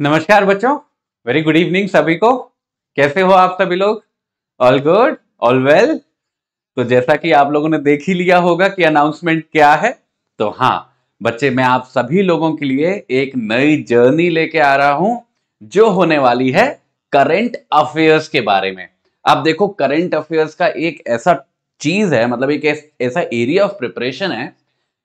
नमस्कार बच्चों very good evening सभी को कैसे हो आप सभी लोग ऑल गुड ऑल वेल तो जैसा कि आप लोगों ने देख ही लिया होगा कि अनाउंसमेंट क्या है तो हाँ बच्चे मैं आप सभी लोगों के लिए एक नई जर्नी लेके आ रहा हूं जो होने वाली है करंट अफेयर्स के बारे में आप देखो करंट अफेयर्स का एक ऐसा चीज है मतलब एक ऐसा एरिया ऑफ प्रिपरेशन है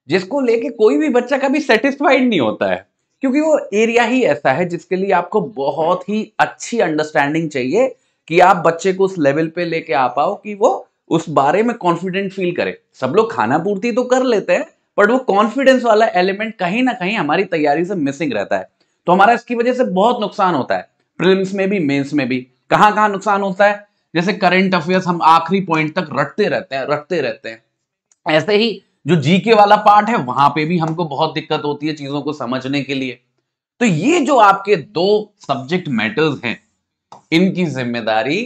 जिसको लेके कोई भी बच्चा कभी सेटिस्फाइड नहीं होता है क्योंकि वो एरिया ही ऐसा है जिसके लिए आपको बहुत ही अच्छी अंडरस्टैंडिंग चाहिए कि आप बच्चे को उस लेवल पे लेके आ पाओ कि वो उस बारे में कॉन्फिडेंट फील करे सब लोग खाना पूर्ति तो कर लेते हैं बट वो कॉन्फिडेंस वाला एलिमेंट कहीं ना कहीं हमारी तैयारी से मिसिंग रहता है तो हमारा इसकी वजह से बहुत नुकसान होता है प्रिलिम्स में भी मेंस में भी कहाँ कहाँ नुकसान होता है जैसे करंट अफेयर्स हम आखिरी पॉइंट तक रटते रहते हैं रटते रहते हैं ऐसे ही जो जीके वाला पार्ट है वहां पे भी हमको बहुत दिक्कत होती है चीजों को समझने के लिए तो ये जो आपके दो सब्जेक्ट मैटर्स हैं इनकी जिम्मेदारी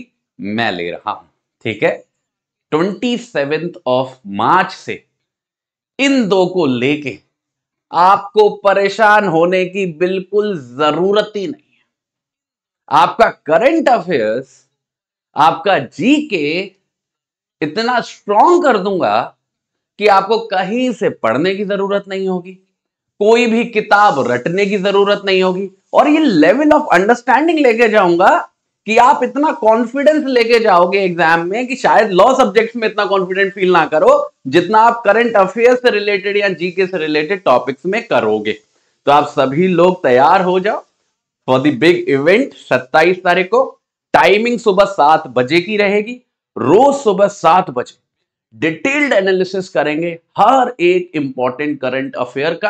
मैं ले रहा हूं ठीक है ट्वेंटी सेवेंथ ऑफ मार्च से इन दो को लेके आपको परेशान होने की बिल्कुल जरूरत ही नहीं है आपका करंट अफेयर्स आपका जीके इतना स्ट्रॉन्ग कर दूंगा कि आपको कहीं से पढ़ने की जरूरत नहीं होगी कोई भी किताब रटने की जरूरत नहीं होगी और ये लेवल ऑफ अंडरस्टैंडिंग लेके जाऊंगा कि आप इतना कॉन्फिडेंस लेके जाओगे एग्जाम में कि शायद लॉ सब्जेक्ट्स में इतना कॉन्फिडेंट फील ना करो जितना आप करंट अफेयर्स से रिलेटेड या जीके से रिलेटेड टॉपिक्स में करोगे तो आप सभी लोग तैयार हो जाओ फॉर द बिग इवेंट 27 तारीख को टाइमिंग सुबह सात बजे की रहेगी रोज सुबह सात बजे डिटेल्ड एनालिसिस करेंगे हर एक इंपॉर्टेंट करंट अफेयर का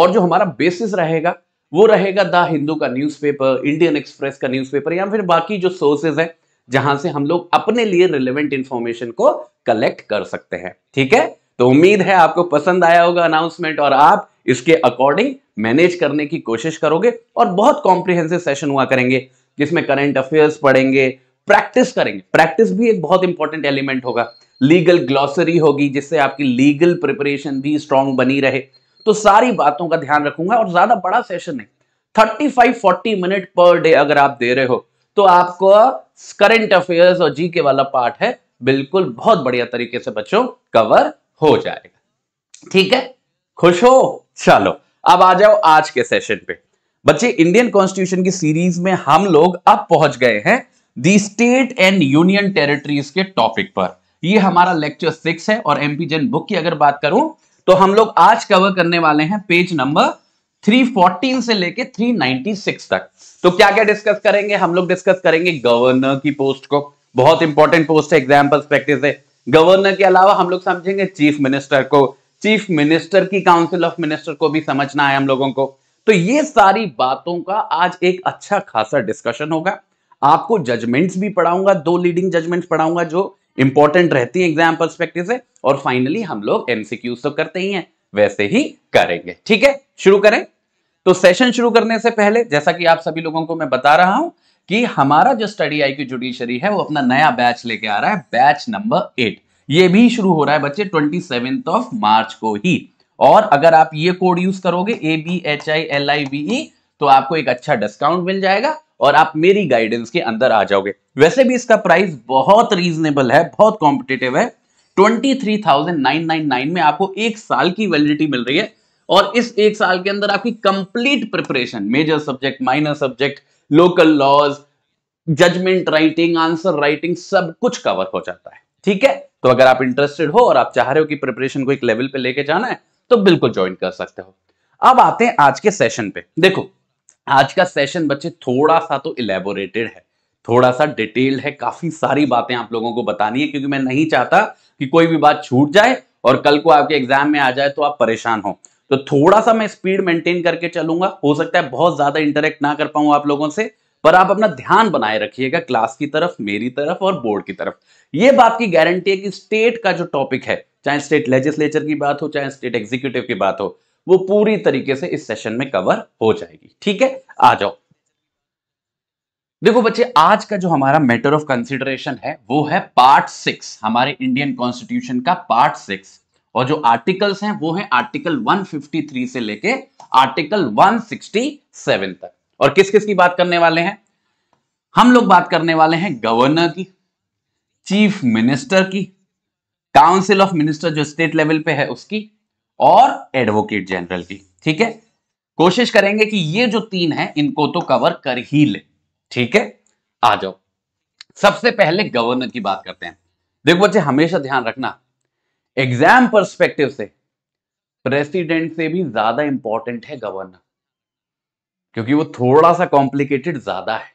और जो हमारा बेसिस रहेगा वो रहेगा द हिंदू का न्यूज़पेपर इंडियन एक्सप्रेस का न्यूज़पेपर या फिर बाकी जो सोर्सेज हैं जहां से हम लोग अपने लिए रिलेवेंट इंफॉर्मेशन को कलेक्ट कर सकते हैं ठीक है तो उम्मीद है आपको पसंद आया होगा अनाउंसमेंट और आप इसके अकॉर्डिंग मैनेज करने की कोशिश करोगे और बहुत कॉम्प्रिहेंसिव सेशन हुआ करेंगे जिसमें करंट अफेयर्स पढ़ेंगे प्रैक्टिस करेंगे प्रैक्टिस भी एक बहुत इंपॉर्टेंट एलिमेंट होगा लीगल ग्लॉसरी होगी जिससे आपकी लीगल प्रिपरेशन भी स्ट्रांग बनी रहे तो सारी बातों का ध्यान रखूंगा और ज्यादा बड़ा सेशन है 35-40 मिनट पर डे अगर आप दे रहे हो तो आपको करंट अफेयर्स और जीके वाला पार्ट है बिल्कुल बहुत बढ़िया तरीके से बच्चों कवर हो जाएगा ठीक है खुश हो चलो अब आ जाओ आज के सेशन पे बच्चे इंडियन कॉन्स्टिट्यूशन की सीरीज में हम लोग अब पहुंच गए हैं the state and union territories के टॉपिक पर ये हमारा लेक्चर सिक्स है और एमपी जेन बुक की अगर बात करूं तो हम लोग आज कवर करने वाले हैं पेज नंबर 314 से लेके 396 तक तो क्या क्या डिस्कस करेंगे हम लोग डिस्कस करेंगे गवर्नर की पोस्ट को बहुत इंपॉर्टेंट पोस्ट है एग्जाम परस्पेक्टिव से गवर्नर के अलावा हम लोग समझेंगे चीफ मिनिस्टर को चीफ मिनिस्टर की काउंसिल ऑफ मिनिस्टर को भी समझना है हम लोगों को तो ये सारी बातों का आज एक अच्छा खासा डिस्कशन होगा आपको जजमेंट्स भी पढ़ाऊंगा दो लीडिंग जजमेंट्स पढ़ाऊंगा जो इंपॉर्टेंट रहती है एग्जाम परस्पेक्टिव से और फाइनली हम लोग एमसीक्यूज तो करते ही हैं वैसे ही करेंगे ठीक है शुरू करें तो सेशन शुरू करने से पहले जैसा कि आप सभी लोगों को मैं बता रहा हूं कि हमारा जो स्टडी आई की जुडिशरी है वो अपना नया बैच लेके आ रहा है बैच नंबर एट ये भी शुरू हो रहा है बच्चे ट्वेंटी ऑफ मार्च को ही और अगर आप ये कोड यूज करोगे A B H I L I B E तो आपको एक अच्छा डिस्काउंट मिल जाएगा और आप मेरी गाइडेंस के अंदर आ जाओगे वैसे भी इसका प्राइस बहुत रीजनेबल है बहुत कॉम्पिटेटिव है 23,999 में आपको एक साल की वैलिडिटी मिल रही है और इस एक साल के अंदर आपकी complete preparation major subject minor subject local laws judgement writing answer writing सब कुछ कवर हो जाता है ठीक है तो अगर आप इंटरेस्टेड हो और आप चाह रहे हो कि प्रिपरेशन को एक लेवल पे लेके जाना है तो बिल्कुल ज्वाइन कर सकते हो अब आते हैं आज के सेशन पे देखो आज का सेशन बच्चे थोड़ा सा तो इलेबोरेटेड है थोड़ा सा डिटेल्ड है काफी सारी बातें आप लोगों को बतानी है क्योंकि मैं नहीं चाहता कि कोई भी बात छूट जाए और कल को आपके एग्जाम में आ जाए तो आप परेशान हो तो थोड़ा सा मैं स्पीड मेंटेन करके चलूंगा हो सकता है बहुत ज्यादा इंटरेक्ट ना कर पाऊं आप लोगों से पर आप अपना ध्यान बनाए रखिएगा क्लास की तरफ मेरी तरफ और बोर्ड की तरफ ये बात की गारंटी है कि स्टेट का जो टॉपिक है चाहे स्टेट लेजिस्लेचर की बात हो चाहे स्टेट एग्जीक्यूटिव की बात हो वो पूरी तरीके से इस सेशन में कवर हो जाएगी ठीक है आ जाओ देखो बच्चे आज का जो हमारा मैटर ऑफ कंसिडरेशन है वो है पार्ट सिक्स हमारे इंडियन कॉन्स्टिट्यूशन का पार्ट सिक्स और जो आर्टिकल्स हैं वो है आर्टिकल 153 से लेके आर्टिकल 167 तक और किस किस की बात करने वाले हैं हम लोग बात करने वाले हैं गवर्नर की चीफ मिनिस्टर की काउंसिल ऑफ मिनिस्टर जो स्टेट लेवल पे है उसकी और एडवोकेट जनरल की ठीक है कोशिश करेंगे कि ये जो तीन है इनको तो कवर कर ही ले ठीक है आ जाओ सबसे पहले गवर्नर की बात करते हैं देखो बच्चे हमेशा ध्यान रखना एग्जाम परस्पेक्टिव से प्रेसिडेंट से भी ज्यादा इंपॉर्टेंट है गवर्नर क्योंकि वो थोड़ा सा कॉम्प्लिकेटेड ज्यादा है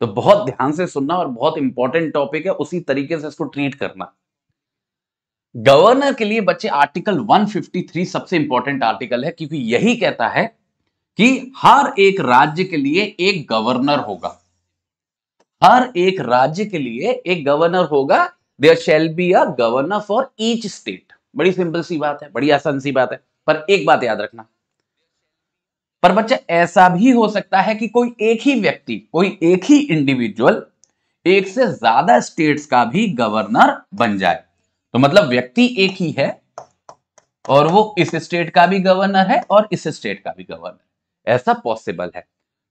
तो बहुत ध्यान से सुनना और बहुत इंपॉर्टेंट टॉपिक है उसी तरीके से इसको ट्रीट करना गवर्नर के लिए बच्चे आर्टिकल 153 सबसे इंपॉर्टेंट आर्टिकल है क्योंकि यही कहता है कि हर एक राज्य के लिए एक गवर्नर होगा हर एक राज्य के लिए एक गवर्नर होगा there shall be a governor for each state बड़ी सिंपल सी बात है बड़ी आसान सी बात है पर एक बात याद रखना पर बच्चा ऐसा भी हो सकता है कि कोई एक ही व्यक्ति कोई एक ही इंडिविजुअल एक से ज्यादा स्टेट्स का भी गवर्नर बन जाए तो मतलब व्यक्ति एक ही है और वो इस स्टेट का भी गवर्नर है और इस स्टेट का भी गवर्नर ऐसा पॉसिबल है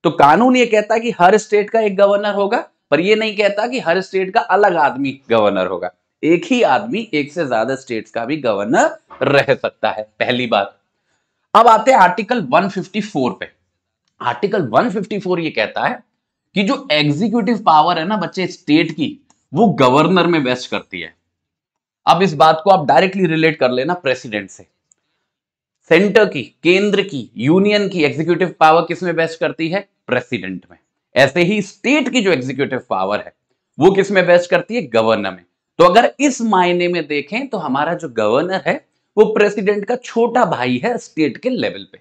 तो कानून ये कहता है कि हर स्टेट का एक गवर्नर होगा पर ये नहीं कहता कि हर स्टेट का अलग आदमी गवर्नर होगा एक ही आदमी एक से ज्यादा स्टेट्स का भी गवर्नर रह सकता है पहली बात अब आते हैं आर्टिकल 154 पे आर्टिकल 154 ये कहता है कि जो एग्जीक्यूटिव पावर है ना बच्चे स्टेट की वो गवर्नर में वेस्ट करती है अब इस बात को आप डायरेक्टली रिलेट कर लेना प्रेसिडेंट से सेंटर की केंद्र की यूनियन की एग्जीक्यूटिव पावर किसमें बेस्ट करती है प्रेसिडेंट में ऐसे ही स्टेट की जो एग्जीक्यूटिव पावर है वो किसमें बेस्ट करती है गवर्नर में तो अगर इस मायने में देखें तो हमारा जो गवर्नर है वो प्रेसिडेंट का छोटा भाई है स्टेट के लेवल पे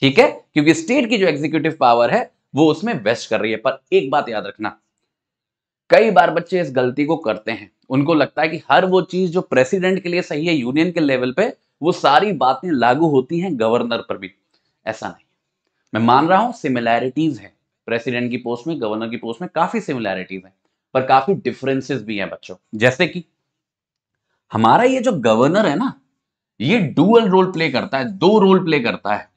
ठीक है क्योंकि स्टेट की जो एग्जीक्यूटिव पावर है वो उसमें बेस्ट कर रही है पर एक बात याद रखना कई बार बच्चे इस गलती को करते हैं उनको लगता है कि हर वो चीज जो प्रेसिडेंट के लिए सही है यूनियन के लेवल पे वो सारी बातें लागू होती हैं गवर्नर पर भी ऐसा नहीं मैं मान रहा हूं सिमिलैरिटीज है प्रेसिडेंट की पोस्ट में गवर्नर की पोस्ट में काफी सिमिलैरिटीज है पर काफी डिफरेंसेस भी हैं बच्चों जैसे कि हमारा ये जो गवर्नर है ना ये डुअल रोल प्ले करता है दो रोल प्ले करता है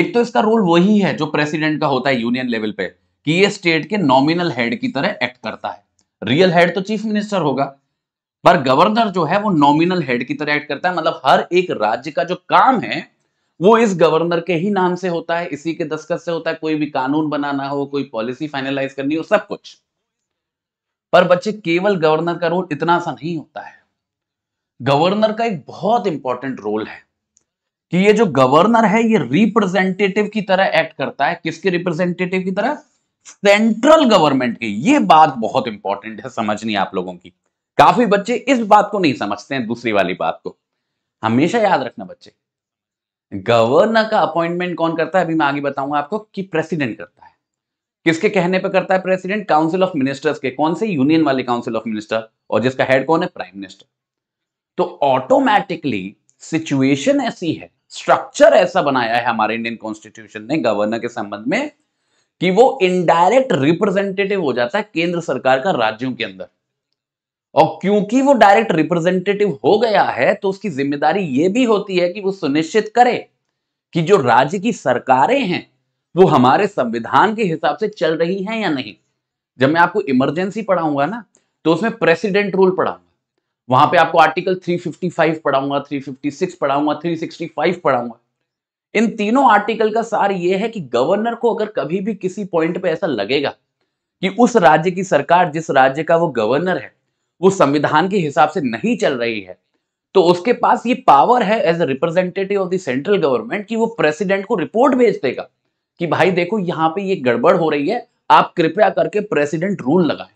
एक तो इसका रोल वही है जो प्रेसिडेंट का होता है यूनियन लेवल पे कि ये स्टेट के नॉमिनल हेड की तरह एक्ट करता है रियल हेड तो चीफ मिनिस्टर होगा पर गवर्नर जो है वो नॉमिनल हेड की तरह एक्ट करता है मतलब हर एक राज्य का जो काम है वो इस गवर्नर के ही नाम से होता है इसी के दस्खत से होता है कोई भी कानून बनाना हो कोई पॉलिसी फाइनलाइज करनी हो सब कुछ पर बच्चे केवल गवर्नर का रोल इतना सा नहीं होता है गवर्नर का एक बहुत इंपॉर्टेंट रोल है कि ये जो गवर्नर है ये रिप्रेजेंटेटिव की तरह एक्ट करता है किसके रिप्रेजेंटेटिव की तरह सेंट्रल गवर्नमेंट की ये बात बहुत इंपॉर्टेंट है समझनी आप लोगों की काफी बच्चे इस बात को नहीं समझते हैं दूसरी वाली बात को हमेशा याद रखना बच्चे गवर्नर का अपॉइंटमेंट कौन करता है अभी मैं आगे बताऊंगा आपको कि प्रेसिडेंट करता है किसके कहने पर करता है प्रेसिडेंट काउंसिल ऑफ मिनिस्टर्स के कौन से यूनियन वाले काउंसिल ऑफ मिनिस्टर और जिसका हेड कौन है प्राइम मिनिस्टर तो ऑटोमेटिकली सिचुएशन ऐसी है स्ट्रक्चर ऐसा बनाया है हमारे इंडियन कॉन्स्टिट्यूशन ने गवर्नर के संबंध में कि वो इनडायरेक्ट रिप्रेजेंटेटिव हो जाता है केंद्र सरकार का राज्यों के अंदर और क्योंकि वो डायरेक्ट रिप्रेजेंटेटिव हो गया है तो उसकी जिम्मेदारी ये भी होती है कि वो सुनिश्चित करे कि जो राज्य की सरकारें हैं वो हमारे संविधान के हिसाब से चल रही हैं या नहीं जब मैं आपको इमरजेंसी पढ़ाऊंगा ना तो उसमें प्रेसिडेंट रूल पढ़ाऊंगा वहां पे आपको आर्टिकल 355 पढ़ाऊंगा 356 पढ़ाऊंगा 365 पढ़ाऊंगा इन तीनों आर्टिकल का सार ये है कि गवर्नर को अगर कभी भी किसी पॉइंट पे ऐसा लगेगा कि उस राज्य की सरकार जिस राज्य का वो गवर्नर है वो संविधान के हिसाब से नहीं चल रही है तो उसके पास ये पावर है as a representative of the central government कि वो प्रेसिडेंट को रिपोर्ट भेज देगा कि भाई देखो यहां पे ये गड़बड़ हो रही है आप कृपया करके प्रेसिडेंट रूल लगाए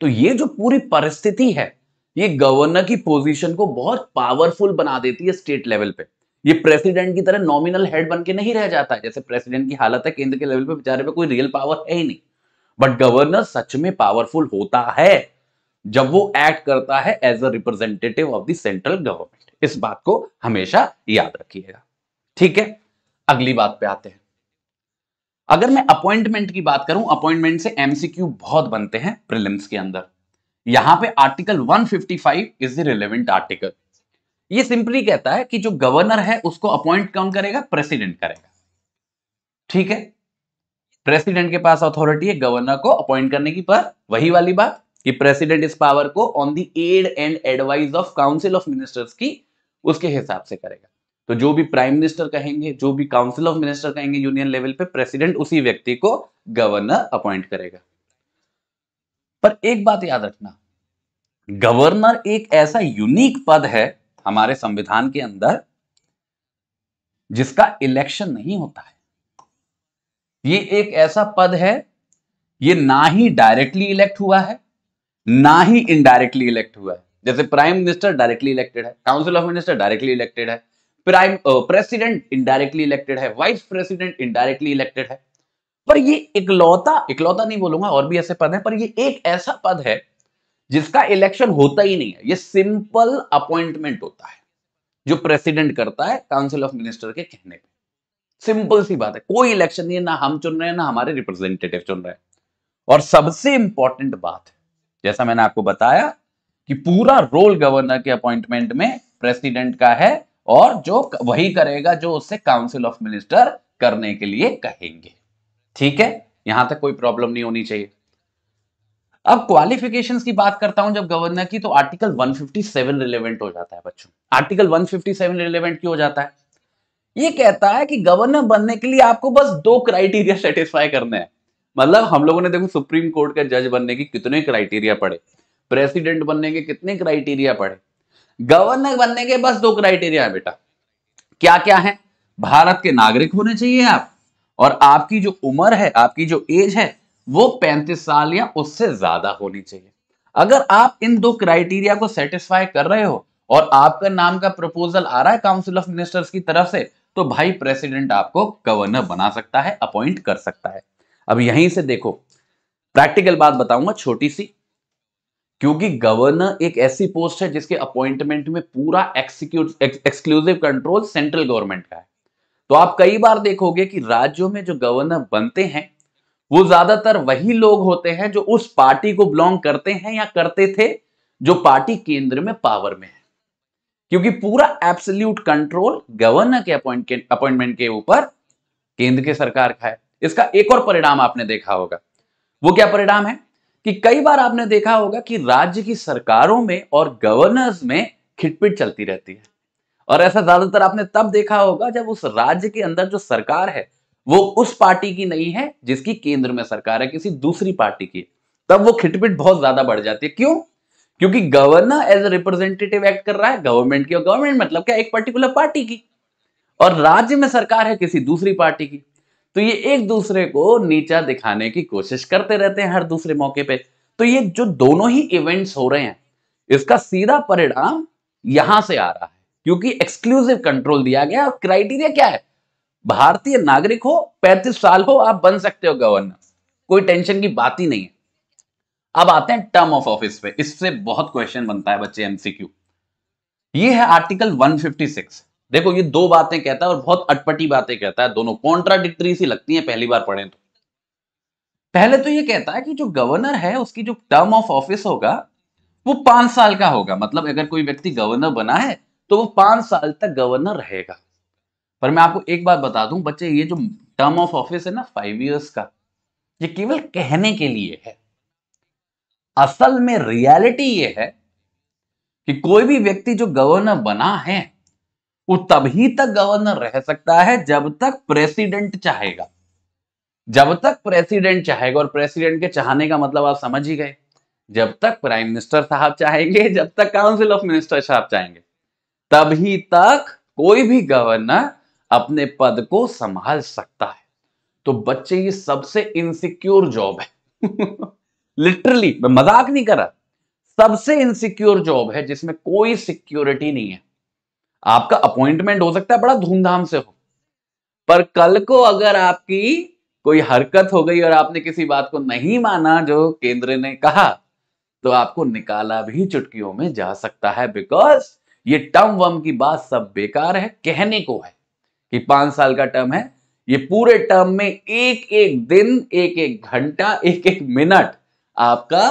तो ये जो पूरी परिस्थिति है ये गवर्नर की पोजीशन को बहुत पावरफुल बना देती है स्टेट लेवल पे ये प्रेसिडेंट की तरह नॉमिनल हेड बन के नहीं रह जाता है जैसे प्रेसिडेंट की हालत है केंद्र के लेवल पे बेचारे पे कोई रियल पावर है ही नहीं बट गवर्नर सच में पावरफुल होता है जब वो एक्ट करता है as a representative of the central government इस बात को हमेशा याद रखिएगा ठीक है अगली बात पे आते हैं अगर मैं अपॉइंटमेंट की बात करूं अपॉइंटमेंट से एमसीक्यू बहुत बनते हैं प्रिलिम्स के अंदर यहां पे article 155 is the relevant article ये सिंपली कहता है कि जो गवर्नर है उसको अपॉइंट कौन करेगा प्रेसिडेंट करेगा ठीक है प्रेसिडेंट के पास अथॉरिटी है गवर्नर को अपॉइंट करने की पर वही वाली बात कि प्रेसिडेंट इस पावर को on the aid and advice of council of ministers की उसके हिसाब से करेगा तो जो भी प्राइम मिनिस्टर कहेंगे जो भी काउंसिल ऑफ मिनिस्टर कहेंगे यूनियन लेवल पे प्रेसिडेंट उसी व्यक्ति को गवर्नर अपॉइंट करेगा पर एक बात याद रखना गवर्नर एक ऐसा यूनिक पद है हमारे संविधान के अंदर जिसका इलेक्शन नहीं होता है ये एक ऐसा पद है ये ना ही डायरेक्टली इलेक्ट हुआ है ना ही इनडायरेक्टली इलेक्ट हुआ है जैसे प्राइम मिनिस्टर डायरेक्टली इलेक्टेड है council of minister directly elected है प्राइम प्रेसिडेंट इनडायरेक्टली इलेक्टेड है वाइस प्रेसिडेंट इनडायरेक्टली इलेक्टेड है पर ये इकलौता इकलौता नहीं बोलूंगा और भी ऐसे पद है पर ये एक ऐसा पद है जिसका इलेक्शन होता ही नहीं है ये सिंपल अपॉइंटमेंट होता है जो प्रेसिडेंट करता है काउंसिल ऑफ मिनिस्टर के कहने पे सिंपल सी बात है कोई इलेक्शन नहीं है ना हम चुन रहे हैं ना हमारे रिप्रेजेंटेटिव चुन रहे हैं और सबसे इंपॉर्टेंट बात है जैसा मैंने आपको बताया कि पूरा रोल गवर्नर के अपॉइंटमेंट में प्रेसिडेंट का है और जो वही करेगा जो उससे काउंसिल ऑफ मिनिस्टर करने के लिए कहेंगे ठीक है यहां तक कोई प्रॉब्लम नहीं होनी चाहिए अब क्वालिफिकेशन की बात करता हूं जब गवर्नर की तो आर्टिकल 157 रिलेवेंट हो जाता है बच्चों आर्टिकल 157 रिलेवेंट क्यों हो जाता है ये कहता है कि गवर्नर बनने के लिए आपको बस दो क्राइटेरिया सेटिस्फाई करने हैं मतलब हम लोगों ने देखो सुप्रीम कोर्ट का जज बनने की कितने क्राइटेरिया पड़े प्रेसिडेंट बनने के कितने क्राइटेरिया पड़े गवर्नर बनने के बस दो क्राइटेरिया है बेटा क्या क्या है भारत के नागरिक होने चाहिए आप और आपकी जो उम्र है आपकी जो एज है वो 35 साल या उससे ज्यादा होनी चाहिए अगर आप इन दो क्राइटेरिया को सेटिस्फाई कर रहे हो और आपका नाम का प्रपोजल आ रहा है काउंसिल ऑफ मिनिस्टर्स की तरफ से तो भाई प्रेसिडेंट आपको गवर्नर बना सकता है अपॉइंट कर सकता है अब यहीं से देखो प्रैक्टिकल बात बताऊंगा छोटी सी क्योंकि गवर्नर एक ऐसी पोस्ट है जिसके अपॉइंटमेंट में पूरा execute exclusive control central government का है तो आप कई बार देखोगे कि राज्यों में जो गवर्नर बनते हैं वो ज्यादातर वही लोग होते हैं जो उस पार्टी को बिलोंग करते हैं या करते थे जो पार्टी केंद्र में पावर में है क्योंकि पूरा एब्सोल्यूट कंट्रोल गवर्नर के अपॉइंटमेंट के ऊपर केंद्र के सरकार का है इसका एक और परिणाम आपने देखा होगा वो क्या परिणाम है कि कई बार आपने देखा होगा कि राज्य की सरकारों में और गवर्नर्स में खिटपिट चलती रहती है और ऐसा ज्यादातर आपने तब देखा होगा जब उस राज्य के अंदर जो सरकार है वो उस पार्टी की नहीं है जिसकी केंद्र में सरकार है किसी दूसरी पार्टी की तब वो खिटपिट बहुत ज्यादा बढ़ जाती है क्यों क्योंकि governor as a representative act कर रहा है गवर्नमेंट की और गवर्नमेंट मतलब क्या एक पर्टिकुलर पार्टी की और राज्य में सरकार है किसी दूसरी पार्टी की तो ये एक दूसरे को नीचा दिखाने की कोशिश करते रहते हैं हर दूसरे मौके पे तो ये जो दोनों ही इवेंट्स हो रहे हैं इसका सीधा परिणाम यहां से आ रहा है क्योंकि एक्सक्लूसिव कंट्रोल दिया गया और क्राइटेरिया क्या है भारतीय नागरिक हो पैंतीस साल हो आप बन सकते हो गवर्नर कोई टेंशन की बात ही नहीं है अब आते हैं टर्म ऑफ ऑफिस पे इससे बहुत क्वेश्चन बनता है बच्चे एमसीक्यू ये है आर्टिकल 156 देखो ये दो बातें कहता है और बहुत अटपटी बातें कहता है दोनों कॉन्ट्राडिक्टरी सी लगती है पहली बार पढ़े तो पहले तो ये कहता है कि जो गवर्नर है उसकी जो टर्म ऑफ ऑफिस होगा वो पांच साल का होगा मतलब अगर कोई व्यक्ति गवर्नर बना है तो वो पांच साल तक गवर्नर रहेगा पर मैं आपको एक बात बता दूं बच्चे ये जो टर्म ऑफ ऑफिस है ना फाइव इयर्स का ये केवल कहने के लिए है असल में रियलिटी ये है कि कोई भी व्यक्ति जो गवर्नर बना है वो तभी तक गवर्नर रह सकता है जब तक प्रेसिडेंट चाहेगा जब तक प्रेसिडेंट चाहेगा और प्रेसिडेंट के चाहने का मतलब आप समझ ही गए जब तक प्राइम मिनिस्टर साहब चाहेंगे जब तक काउंसिल ऑफ मिनिस्टर साहब चाहेंगे तभी तक कोई भी गवर्नर अपने पद को संभाल सकता है तो बच्चे ये सबसे इनसिक्योर जॉब है लिटरली मैं मजाक नहीं कर रहा सबसे इनसिक्योर जॉब है जिसमें कोई सिक्योरिटी नहीं है आपका अपॉइंटमेंट हो सकता है बड़ा धूमधाम से हो पर कल को अगर आपकी कोई हरकत हो गई और आपने किसी बात को नहीं माना जो केंद्र ने कहा तो आपको निकाला भी चुटकियों में जा सकता है बिकॉज ये टर्म वर्म की बात सब बेकार है कहने को है कि पांच साल का टर्म है ये पूरे टर्म में एक एक दिन एक एक घंटा एक एक मिनट आपका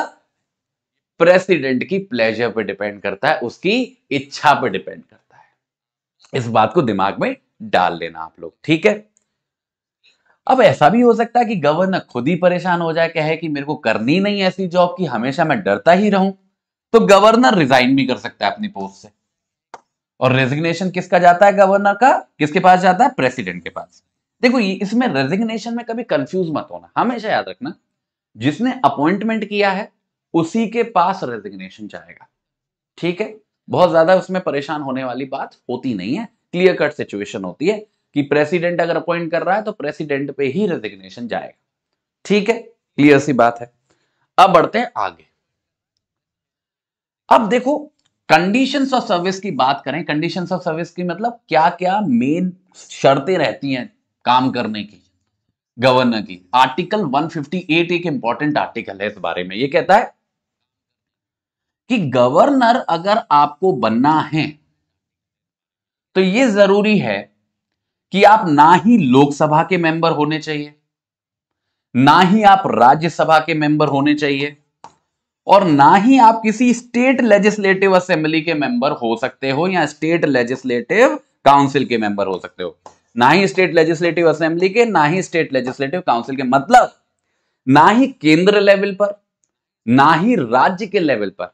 प्रेसिडेंट की प्लेजर पर डिपेंड करता है उसकी इच्छा पर डिपेंड करता है इस बात को दिमाग में डाल लेना आप लोग ठीक है अब ऐसा भी हो सकता है कि गवर्नर खुद ही परेशान हो जाए कहे कि मेरे को करनी नहीं ऐसी जॉब की हमेशा मैं डरता ही रहूं तो गवर्नर रिजाइन भी कर सकता है अपनी पोस्ट से और रेजिग्नेशन किसका जाता है गवर्नर का किसके पास जाता है प्रेसिडेंट के पास देखो इसमें रेजिग्नेशन में कभी कंफ्यूज मत होना हमेशा याद रखना जिसने अपॉइंटमेंट किया है उसी के पास रेजिग्नेशन जाएगा ठीक है बहुत ज्यादा उसमें परेशान होने वाली बात होती नहीं है क्लियर कट सिचुएशन होती है कि प्रेसिडेंट अगर अपॉइंट कर रहा है तो प्रेसिडेंट पे ही रेजिग्नेशन जाएगा ठीक है क्लियर सी बात है अब बढ़ते हैं आगे अब देखो कंडीशन ऑफ सर्विस की बात करें कंडीशन ऑफ सर्विस की मतलब क्या क्या मेन शर्तें रहती हैं काम करने की गवर्नर की आर्टिकल 158 एक इंपॉर्टेंट आर्टिकल है इस बारे में ये कहता है कि गवर्नर अगर आपको बनना है तो ये जरूरी है कि आप ना ही लोकसभा के मेंबर होने चाहिए ना ही आप राज्यसभा के मेंबर होने चाहिए और ना ही आप किसी स्टेट लेजिस्लेटिव असेंबली के मेंबर हो सकते हो या स्टेट लेजिस्लेटिव काउंसिल के मेंबर हो सकते हो ना ही स्टेट लेजिस्लेटिव असेंबली के ना ही स्टेट लेजिस्लेटिव काउंसिल के मतलब ना ही केंद्र लेवल पर ना ही राज्य के लेवल पर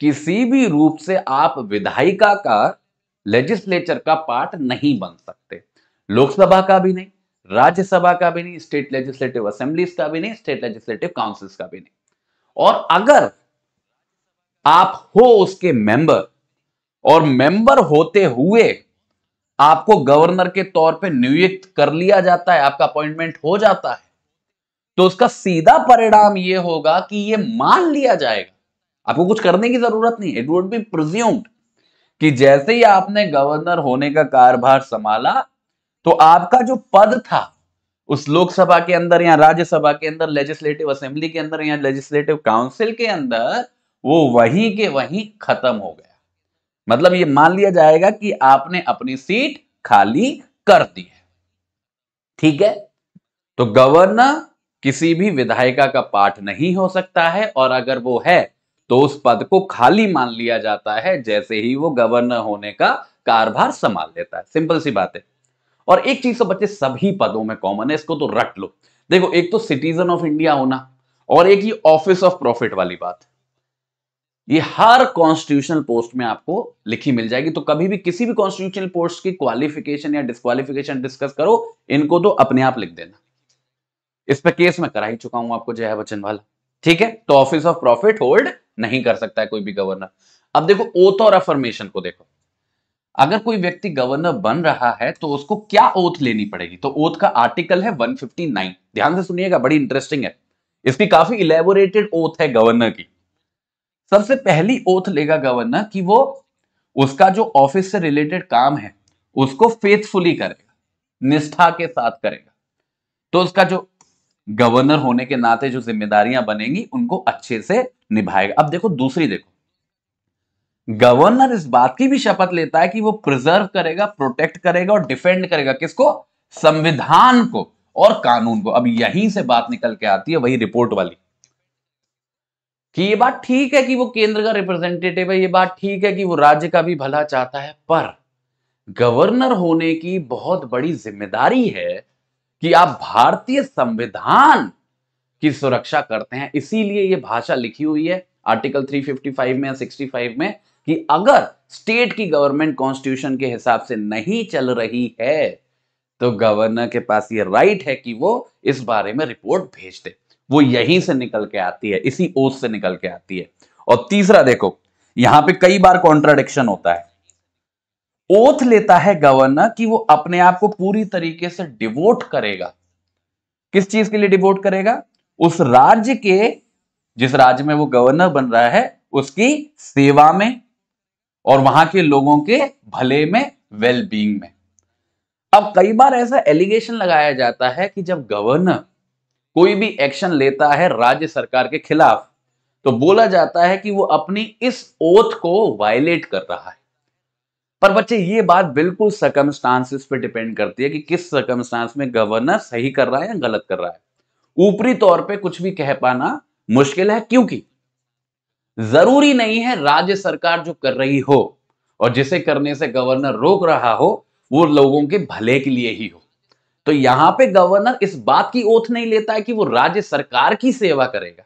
किसी भी रूप से आप विधायिका का लेजिस्लेचर का पार्ट नहीं बन सकते लोकसभा का भी नहीं राज्यसभा का भी नहीं स्टेट लेजिस्लेटिव असेंबली का भी नहीं स्टेट लेजिस्लेटिव काउंसिल्स का भी नहीं और अगर आप हो उसके मेंबर और मेंबर होते हुए आपको गवर्नर के तौर पे नियुक्त कर लिया जाता है आपका अपॉइंटमेंट हो जाता है तो उसका सीधा परिणाम यह होगा कि यह मान लिया जाएगा आपको कुछ करने की जरूरत नहीं इट वुड बी प्रिज्यूम्ड कि जैसे ही आपने गवर्नर होने का कारभार संभाला तो आपका जो पद था उस लोकसभा के अंदर या राज्यसभा के अंदर लेजिस्लेटिव असेंबली के अंदर या लेजिस्लेटिव काउंसिल के अंदर वो वही के वही खत्म हो गया मतलब ये मान लिया जाएगा कि आपने अपनी सीट खाली कर दी है ठीक है तो गवर्नर किसी भी विधायिका का पाठ नहीं हो सकता है और अगर वो है तो उस पद को खाली मान लिया जाता है जैसे ही वो गवर्नर होने का कारभार संभाल लेता है सिंपल सी बात है और एक चीज तो बच्चे सभी पदों में कॉमन है इसको तो रट लो देखो एक तो सिटीजन ऑफ इंडिया होना और एक ही ऑफिस ऑफ प्रॉफिट वाली बात ये हर कॉन्स्टिट्यूशनल पोस्ट में आपको लिखी मिल जाएगी तो कभी भी किसी भी कॉन्स्टिट्यूशनल पोस्ट की क्वालिफिकेशन या डिस्कालिफिकेशन डिस्कस करो इनको तो अपने आप लिख देना इस पर केस में करा ही चुका हूं आपको जया बच्चन वाला ठीक है तो ऑफिस ऑफ प्रॉफिट होल्ड नहीं कर सकता है कोई भी गवर्नर अब देखो ओथ और अफर्मेशन को देखो अगर कोई व्यक्ति गवर्नर बन रहा है तो उसको क्या ओथ लेनी पड़ेगी तो ओथ का आर्टिकल है 159 ध्यान से सुनिएगा बड़ी इंटरेस्टिंग है इसकी काफी इलेबोरेटेड ओथ है गवर्नर की सबसे पहली ओथ लेगा गवर्नर कि वो उसका जो ऑफिस से रिलेटेड काम है उसको फेथफुली करेगा निष्ठा के साथ करेगा तो उसका जो गवर्नर होने के नाते जो जिम्मेदारियां बनेंगी उनको अच्छे से निभाएगा अब देखो दूसरी देखो गवर्नर इस बात की भी शपथ लेता है कि वो प्रिजर्व करेगा प्रोटेक्ट करेगा और डिफेंड करेगा किसको संविधान को और कानून को अब यहीं से बात निकल के आती है वही रिपोर्ट वाली कि ये बात ठीक है कि वो केंद्र का रिप्रेजेंटेटिव है ये बात ठीक है कि वो राज्य का भी भला चाहता है पर गवर्नर होने की बहुत बड़ी जिम्मेदारी है कि आप भारतीय संविधान की सुरक्षा करते हैं इसीलिए ये भाषा लिखी हुई है आर्टिकल 355 में या 65 में कि अगर स्टेट की गवर्नमेंट कॉन्स्टिट्यूशन के हिसाब से नहीं चल रही है तो गवर्नर के पास ये राइट है कि वो इस बारे में रिपोर्ट भेज दे वो यहीं से निकल के आती है इसी ओस से निकल के आती है और तीसरा देखो यहां पे कई बार कॉन्ट्राडिक्शन होता है ओथ लेता है गवर्नर कि वो अपने आप को पूरी तरीके से डिवोट करेगा किस चीज के लिए डिवोट करेगा उस राज्य के जिस राज्य में वो गवर्नर बन रहा है उसकी सेवा में और वहां के लोगों के भले में वेल बींग में अब कई बार ऐसा एलिगेशन लगाया जाता है कि जब गवर्नर कोई भी एक्शन लेता है राज्य सरकार के खिलाफ तो बोला जाता है कि वो अपनी इस ओथ को वायलेट कर रहा है पर बच्चे ये बात बिल्कुल सकमस्टांसिस पे डिपेंड करती है कि किस सर्कमस्टांस में गवर्नर सही कर रहा है या गलत कर रहा है ऊपरी तौर पे कुछ भी कह पाना मुश्किल है क्योंकि जरूरी नहीं है राज्य सरकार जो कर रही हो और जिसे करने से गवर्नर रोक रहा हो वो लोगों के भले के लिए ही हो तो यहां पे गवर्नर इस बात की ओथ नहीं लेता है कि वो राज्य सरकार की सेवा करेगा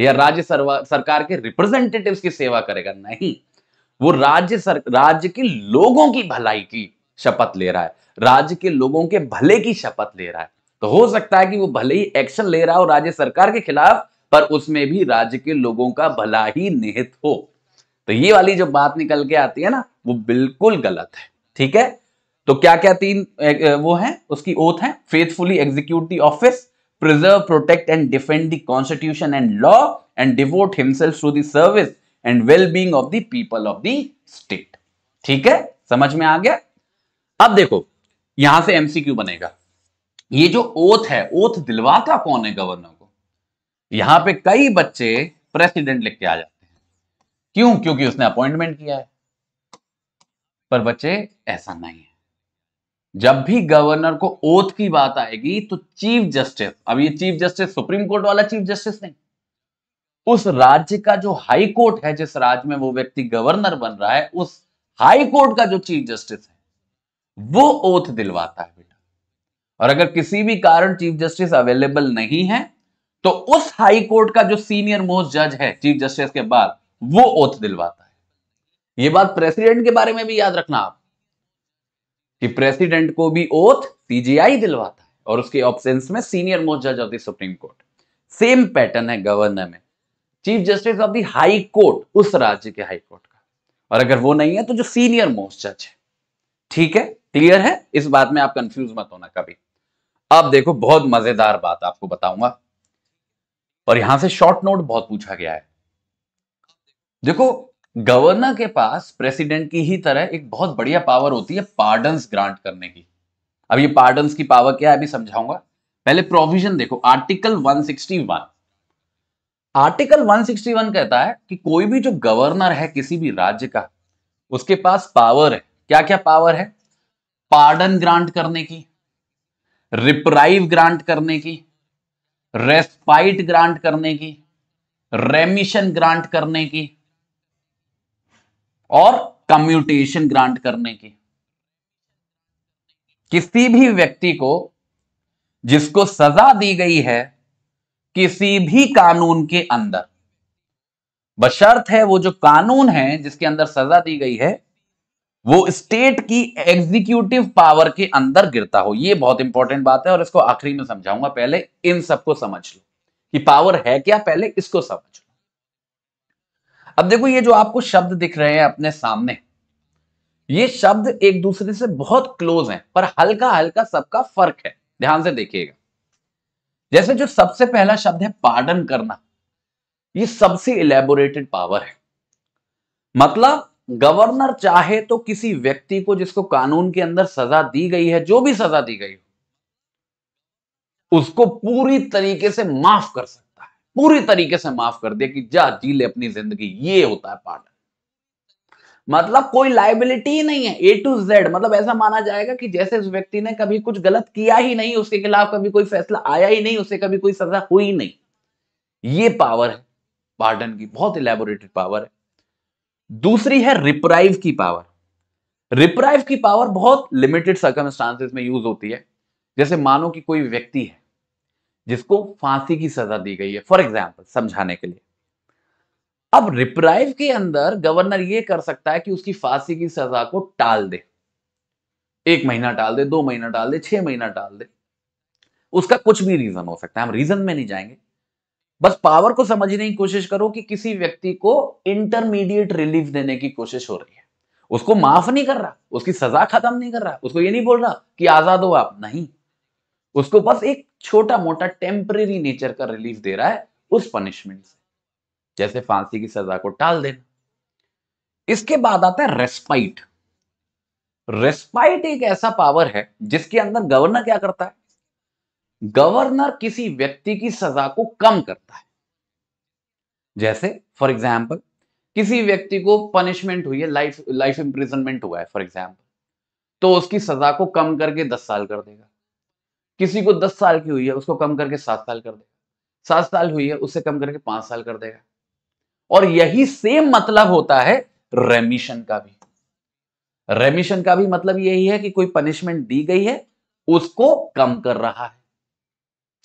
या राज्य सरकार के रिप्रेजेंटेटिव्स की सेवा करेगा नहीं वो राज्य सर राज्य के लोगों की भलाई की शपथ ले रहा है राज्य के लोगों के भले की शपथ ले रहा है तो हो सकता है कि वो भले ही एक्शन ले रहा हो राज्य सरकार के खिलाफ पर उसमें भी राज्य के लोगों का भला ही निहित हो तो ये वाली जो बात निकल के आती है ना वो बिल्कुल गलत है ठीक है तो क्या क्या तीन वो है उसकी ओथ है faithfully execute the office preserve protect and defend दूशन constitution and law and devote himself to the service and well being of the people of the state ठीक है समझ में आ गया अब देखो यहां से एमसीक्यू बनेगा ये जो ओथ है ओथ दिलवाता कौन है गवर्नर यहां पे कई बच्चे प्रेसिडेंट लिख के आ जाते हैं क्यों क्योंकि उसने अपॉइंटमेंट किया है पर बच्चे ऐसा नहीं है जब भी गवर्नर को ओथ की बात आएगी तो चीफ जस्टिस अब ये चीफ जस्टिस सुप्रीम कोर्ट वाला चीफ जस्टिस नहीं उस राज्य का जो हाई कोर्ट है जिस राज्य में वो व्यक्ति गवर्नर बन रहा है उस हाई कोर्ट का जो चीफ जस्टिस है वो ओथ दिलवाता है बेटा और अगर किसी भी कारण चीफ जस्टिस अवेलेबल नहीं है तो उस हाई कोर्ट का जो सीनियर मोस्ट जज है चीफ जस्टिस के बाद वो ओथ दिलवाता है ये बात प्रेसिडेंट के बारे में भी याद रखना आप कि प्रेसिडेंट को भी ओथ सीजीआई दिलवाता है और उसके ऑप्शन में सीनियर मोस्ट जज of the supreme court same pattern है गवर्नर में chief justice of the high court उस राज्य के हाई कोर्ट का और अगर वो नहीं है तो जो सीनियर मोस्ट जज है ठीक है क्लियर है इस बात में आप कंफ्यूज मत होना कभी अब देखो बहुत मजेदार बात आपको बताऊंगा और यहां से शॉर्ट नोट बहुत पूछा गया है देखो गवर्नर के पास प्रेसिडेंट की ही तरह एक बहुत बढ़िया पावर होती है पार्डन ग्रांट करने की अब ये पार्डन की पावर क्या है अभी समझाऊंगा पहले प्रोविजन देखो आर्टिकल 161 आर्टिकल 161 कहता है कि कोई भी जो गवर्नर है किसी भी राज्य का उसके पास पावर है क्या क्या पावर है पार्डन ग्रांट करने की रिप्राइव ग्रांट करने की रेस्पाइट ग्रांट करने की रेमिशन ग्रांट करने की और कम्यूटेशन ग्रांट करने की किसी भी व्यक्ति को जिसको सजा दी गई है किसी भी कानून के अंदर बशर्त है वो जो कानून है जिसके अंदर सजा दी गई है वो स्टेट की एग्जीक्यूटिव पावर के अंदर गिरता हो ये बहुत इंपॉर्टेंट बात है और इसको आखिरी में समझाऊंगा पहले इन सबको समझ लो कि पावर है क्या पहले इसको समझ लो अब देखो ये जो आपको शब्द दिख रहे हैं अपने सामने ये शब्द एक दूसरे से बहुत क्लोज हैं पर हल्का हल्का सबका फर्क है ध्यान से देखिएगा जैसे जो सबसे पहला शब्द है पार्डन करना ये सबसे इलेबोरेटेड पावर है मतलब गवर्नर चाहे तो किसी व्यक्ति को जिसको कानून के अंदर सजा दी गई है जो भी सजा दी गई हो उसको पूरी तरीके से माफ कर सकता है पूरी तरीके से माफ कर दे कि जा जी ले अपनी जिंदगी ये होता है पार्ट मतलब कोई लाइबिलिटी नहीं है ए टू जेड मतलब ऐसा माना जाएगा कि जैसे उस व्यक्ति ने कभी कुछ गलत किया ही नहीं उसके खिलाफ कभी कोई फैसला आया ही नहीं उसे कभी कोई सजा हुई नहीं ये पावर है पार्डन की बहुत इलेबोरेटेड पावर है दूसरी है रिप्राइव की पावर रिप्राइव की पावर बहुत लिमिटेड सर्कमस्टांसिस में यूज होती है जैसे मानो कि कोई व्यक्ति है जिसको फांसी की सजा दी गई है फॉर एग्जाम्पल समझाने के लिए अब रिप्राइव के अंदर गवर्नर यह कर सकता है कि उसकी फांसी की सजा को टाल दे एक महीना टाल दे दो महीना टाल दे छह महीना टाल दे उसका कुछ भी रीजन हो सकता है हम रीजन में नहीं जाएंगे बस पावर को समझने की कोशिश करो कि किसी व्यक्ति को इंटरमीडिएट रिलीफ देने की कोशिश हो रही है उसको माफ नहीं कर रहा उसकी सजा खत्म नहीं कर रहा उसको ये नहीं बोल रहा कि आजाद हो आप नहीं उसको बस एक छोटा मोटा टेम्परेरी नेचर का रिलीफ दे रहा है उस पनिशमेंट से जैसे फांसी की सजा को टाल देना इसके बाद आता है रेस्पाइट रेस्पाइट एक ऐसा पावर है जिसके अंदर गवर्नर क्या करता है गवर्नर किसी व्यक्ति की सजा को कम करता है जैसे फॉर एग्जाम्पल किसी व्यक्ति को पनिशमेंट हुई है लाइफ लाइफ इंप्रिजनमेंट हुआ है फॉर एग्जाम्पल तो उसकी सजा को कम करके दस साल कर देगा किसी को दस साल की हुई है उसको कम करके सात साल कर देगा सात साल हुई है उससे कम करके पांच साल कर देगा और यही सेम मतलब होता है रेमिशन का भी रेमिशन का भी मतलब यही है कि कोई पनिशमेंट दी गई है उसको कम कर रहा है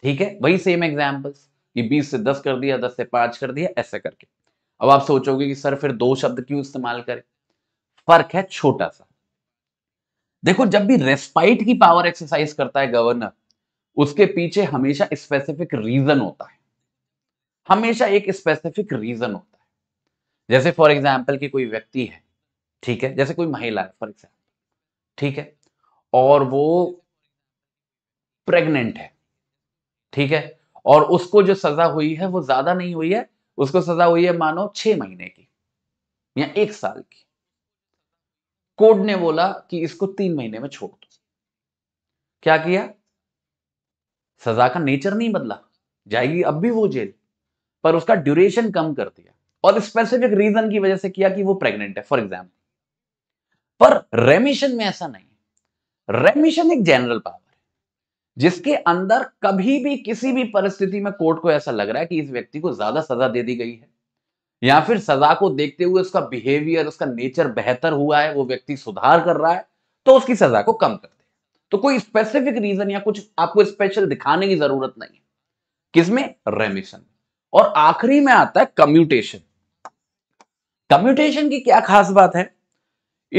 ठीक है वही सेम एग्जाम्पल्स कि 20 से 10 कर दिया 10 से 5 कर दिया ऐसे करके अब आप सोचोगे कि सर फिर दो शब्द क्यों इस्तेमाल करें फर्क है छोटा सा देखो जब भी रेस्पाइट की पावर एक्सरसाइज करता है गवर्नर उसके पीछे हमेशा स्पेसिफिक रीजन होता है हमेशा एक स्पेसिफिक रीजन होता है जैसे फॉर एग्जाम्पल की कोई व्यक्ति है ठीक है जैसे कोई महिला है फॉर एग्जाम्पल ठीक है और वो प्रेग्नेंट है ठीक है और उसको जो सजा हुई है वो ज्यादा नहीं हुई है उसको सजा हुई है मानो छह महीने की या एक साल की कोर्ट ने बोला कि इसको तीन महीने में छोड़ दो क्या किया सजा का नेचर नहीं बदला जाएगी अब भी वो जेल पर उसका ड्यूरेशन कम कर दिया और स्पेसिफिक रीजन की वजह से किया कि वो प्रेग्नेंट है फॉर एग्जाम्पल पर रेमिशन में ऐसा नहीं रेमिशन एक जनरल पावर जिसके अंदर कभी भी किसी भी परिस्थिति में कोर्ट को ऐसा लग रहा है कि इस व्यक्ति को ज्यादा सजा दे दी गई है या फिर सजा को देखते हुए उसका बिहेवियर उसका नेचर बेहतर हुआ है वो व्यक्ति सुधार कर रहा है तो उसकी सजा को कम कर दे तो कोई स्पेसिफिक रीजन या कुछ आपको स्पेशल दिखाने की जरूरत नहीं है किसमें रेमिशन और आखिरी में आता है कम्यूटेशन कम्यूटेशन की क्या खास बात है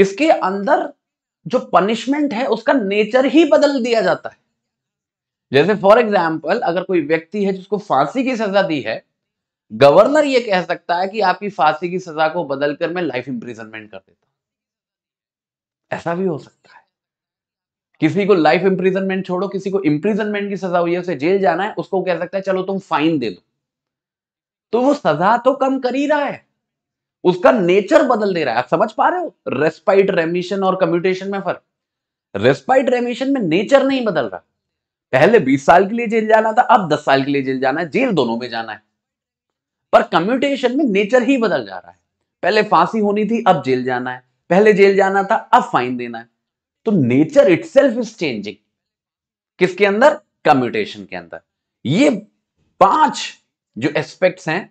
इसके अंदर जो पनिशमेंट है उसका नेचर ही बदल दिया जाता है जैसे फॉर एग्जाम्पल अगर कोई व्यक्ति है जिसको फांसी की सजा दी है गवर्नर यह कह सकता है कि आपकी फांसी की सजा को बदलकर मैं लाइफ इंप्रिजनमेंट कर देता ऐसा भी हो सकता है किसी को लाइफ इंप्रिजनमेंट छोड़ो किसी को इंप्रिजनमेंट की सजा हुई है उसे जेल जाना है उसको कह सकता है चलो तुम फाइन दे दो तो वो सजा तो कम कर ही रहा है उसका नेचर बदल दे रहा है आप समझ पा रहे हो रेस्पाइट रेमिशन और कम्यूटेशन में फर्क रेस्पाइट रेमिशन में नेचर नहीं बदल रहा पहले 20 साल के लिए जेल जाना था अब 10 साल के लिए जेल जाना है जेल दोनों में जाना है पर कम्यूटेशन में नेचर ही बदल जा रहा है पहले फांसी होनी थी अब जेल जाना है पहले जेल जाना था अब फाइन देना है तो नेचर इट इज चेंजिंग किसके अंदर कम्यूटेशन के अंदर ये पांच जो एस्पेक्ट्स हैं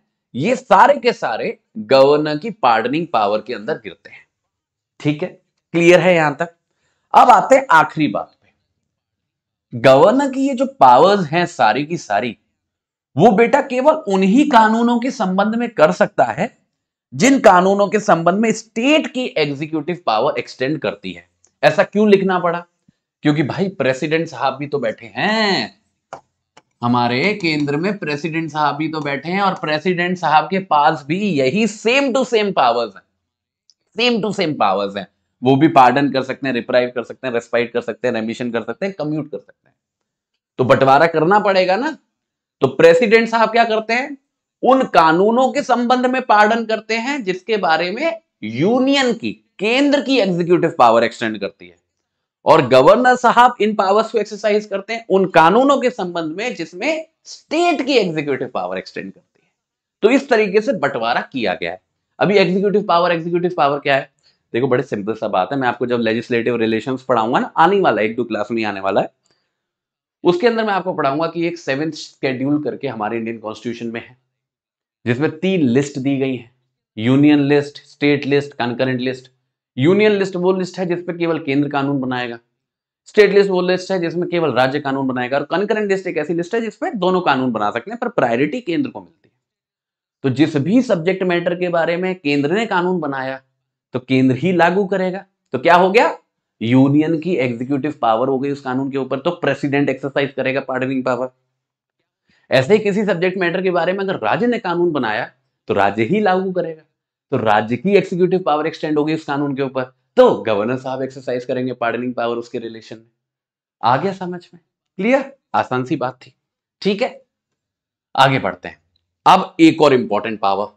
ये सारे के सारे गवर्नर की पार्डनिंग पावर के अंदर गिरते हैं ठीक है क्लियर है यहां तक अब आते हैं आखिरी बात गवर्नर की ये जो पावर्स हैं सारी की सारी वो बेटा केवल उन्हीं कानूनों के संबंध में कर सकता है जिन कानूनों के संबंध में स्टेट की एग्जीक्यूटिव पावर एक्सटेंड करती है ऐसा क्यों लिखना पड़ा क्योंकि भाई प्रेसिडेंट साहब भी तो बैठे हैं हमारे केंद्र में प्रेसिडेंट साहब भी तो बैठे हैं और प्रेसिडेंट साहब के पास भी यही सेम टू सेम पावर्स हैं सेम टू सेम पावर्स हैं वो भी पार्डन कर सकते हैं रिप्राइव कर सकते हैं रेस्पाइट कर सकते हैं रेमिशन कर सकते हैं कम्यूट कर सकते हैं तो बंटवारा करना पड़ेगा ना तो प्रेसिडेंट साहब क्या करते हैं उन कानूनों के संबंध में पार्डन करते हैं जिसके बारे में यूनियन की केंद्र की एग्जीक्यूटिव पावर एक्सटेंड करती है और गवर्नर साहब इन पावर्स को एक्सरसाइज करते हैं उन कानूनों के संबंध में जिसमें स्टेट की एग्जीक्यूटिव पावर एक्सटेंड करती है तो इस तरीके से बंटवारा किया गया है अभी एग्जीक्यूटिव पावर एग्जीक्यूटिव पावर क्या है देखो बड़े सिंपल सा बात है मैं आपको जब लेजिस्लेटिव रिलेशन पढ़ाऊंगा ना आने वाला है एक दो क्लास में आने वाला है उसके अंदर मैं आपको पढ़ाऊंगा कि एक सेवेंथ स्केड्यूल करके हमारे इंडियन कॉन्स्टिट्यूशन में है जिसमें तीन लिस्ट दी गई है union list state list concurrent list union list वो लिस्ट है जिसमें केवल केंद्र कानून बनाएगा स्टेट लिस्ट वो लिस्ट है जिसमें केवल राज्य कानून बनाएगा और कनकरेंट लिस्ट एक ऐसी लिस्ट है जिसमें दोनों कानून बना सकते हैं पर प्रायोरिटी केंद्र को मिलती है तो जिस भी सब्जेक्ट मैटर के बारे में केंद्र ने कानून बनाया तो केंद्र ही लागू करेगा तो क्या हो गया यूनियन की एग्जीक्यूटिव पावर हो गई उस कानून के ऊपर तो प्रेसिडेंट एक्सरसाइज करेगा पार्डनिंग पावर ऐसे ही किसी सब्जेक्ट मैटर के बारे में अगर राज्य ने कानून बनाया तो राज्य ही लागू करेगा तो राज्य की एग्जीक्यूटिव पावर एक्सटेंड होगी उस कानून के ऊपर तो गवर्नर साहब एक्सरसाइज करेंगे पार्डनिंग पावर उसके रिलेशन में आ गया समझ में क्लियर आसान सी बात थी ठीक है आगे बढ़ते हैं अब एक और important power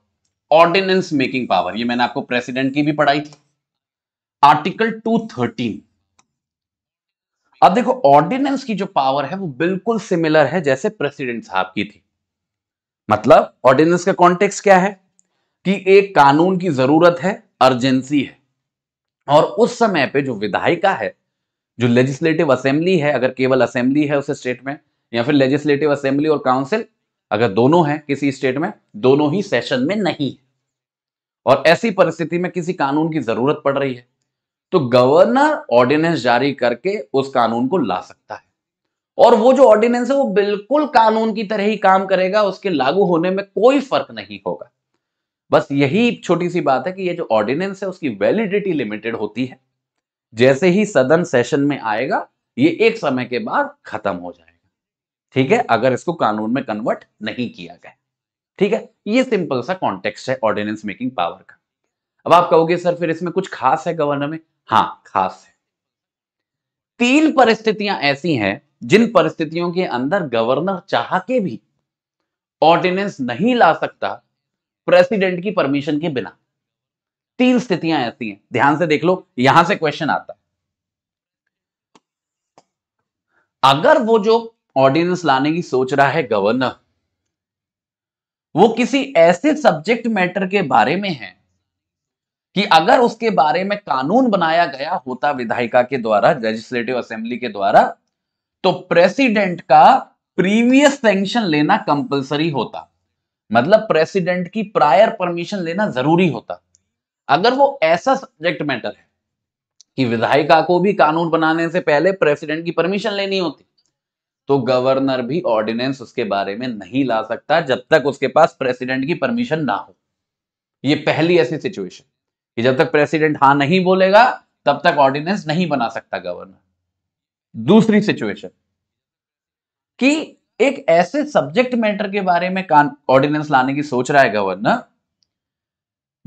ordinance making power ये मैंने आपको प्रेसिडेंट की भी पढ़ाई थी आर्टिकल 213 अब देखो ऑर्डिनेंस की जो पावर है वो बिल्कुल सिमिलर है जैसे प्रेसिडेंट साहब की थी मतलब ऑर्डिनेंस का कॉन्टेक्स्ट क्या है कि एक कानून की जरूरत है अर्जेंसी है और उस समय पे जो विधायिका है जो लेजिस्लेटिव असेंबली है अगर केवल असेंबली है उस स्टेट में या फिर लेजिस्लेटिव असेंबली और काउंसिल अगर दोनों हैं किसी स्टेट में दोनों ही सेशन में नहीं है और ऐसी परिस्थिति में किसी कानून की जरूरत पड़ रही है तो गवर्नर ऑर्डिनेंस जारी करके उस कानून को ला सकता है और वो जो ऑर्डिनेंस है वो बिल्कुल कानून की तरह ही काम करेगा उसके लागू होने में कोई फर्क नहीं होगा बस यही छोटी सी बात है कि ये जो ऑर्डिनेंस है उसकी वैलिडिटी लिमिटेड होती है जैसे ही सदन सेशन में आएगा ये एक समय के बाद खत्म हो जाएगा ठीक है अगर इसको कानून में कन्वर्ट नहीं किया गया ठीक है ये सिंपल सा कॉन्टेक्स्ट है ऑर्डिनेंस मेकिंग पावर का अब आप कहोगे सर फिर इसमें कुछ खास है गवर्नर में हाँ खास है तीन परिस्थितियां ऐसी हैं जिन परिस्थितियों के अंदर गवर्नर चाह के भी ऑर्डिनेंस नहीं ला सकता प्रेसिडेंट की परमिशन के बिना तीन स्थितियां ऐसी हैं ध्यान से देख लो यहां से क्वेश्चन आता अगर वो जो ऑर्डिनेंस लाने की सोच रहा है गवर्नर वो किसी ऐसे सब्जेक्ट मैटर के बारे में है कि अगर उसके बारे में कानून बनाया गया होता विधायिका के द्वारा लेजिस्लेटिव असेंबली के द्वारा तो प्रेसिडेंट का प्रीवियस सेंक्शन लेना कंपलसरी होता मतलब प्रेसिडेंट की प्रायर परमिशन लेना जरूरी होता अगर वो ऐसा सब्जेक्ट मैटर है कि विधायिका को भी कानून बनाने से पहले प्रेसिडेंट की परमिशन लेनी होती तो गवर्नर भी ऑर्डिनेंस उसके बारे में नहीं ला सकता जब तक उसके पास प्रेसिडेंट की परमिशन ना हो ये पहली ऐसी सिचुएशन कि जब तक प्रेसिडेंट हां नहीं बोलेगा तब तक ऑर्डिनेंस नहीं बना सकता गवर्नर दूसरी सिचुएशन कि एक ऐसे सब्जेक्ट मैटर के बारे में ऑर्डिनेंस लाने की सोच रहा है गवर्नर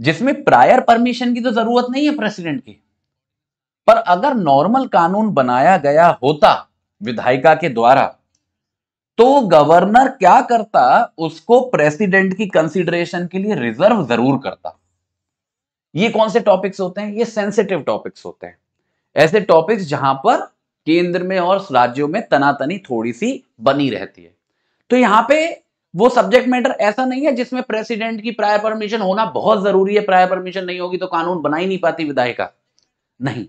जिसमें प्रायर परमिशन की तो जरूरत नहीं है प्रेसिडेंट की पर अगर नॉर्मल कानून बनाया गया होता विधायिका के द्वारा तो गवर्नर क्या करता उसको प्रेसिडेंट की कंसिडरेशन के लिए रिजर्व जरूर करता ये कौन से टॉपिक्स होते हैं ये सेंसिटिव टॉपिक्स होते हैं ऐसे टॉपिक्स जहां पर केंद्र में और राज्यों में तनातनी थोड़ी सी बनी रहती है तो यहां पे वो सब्जेक्ट मैटर ऐसा नहीं है जिसमें प्रेसिडेंट की प्रायर परमिशन होना बहुत जरूरी है प्रायर परमिशन नहीं होगी तो कानून बना ही नहीं पाती विधायिका नहीं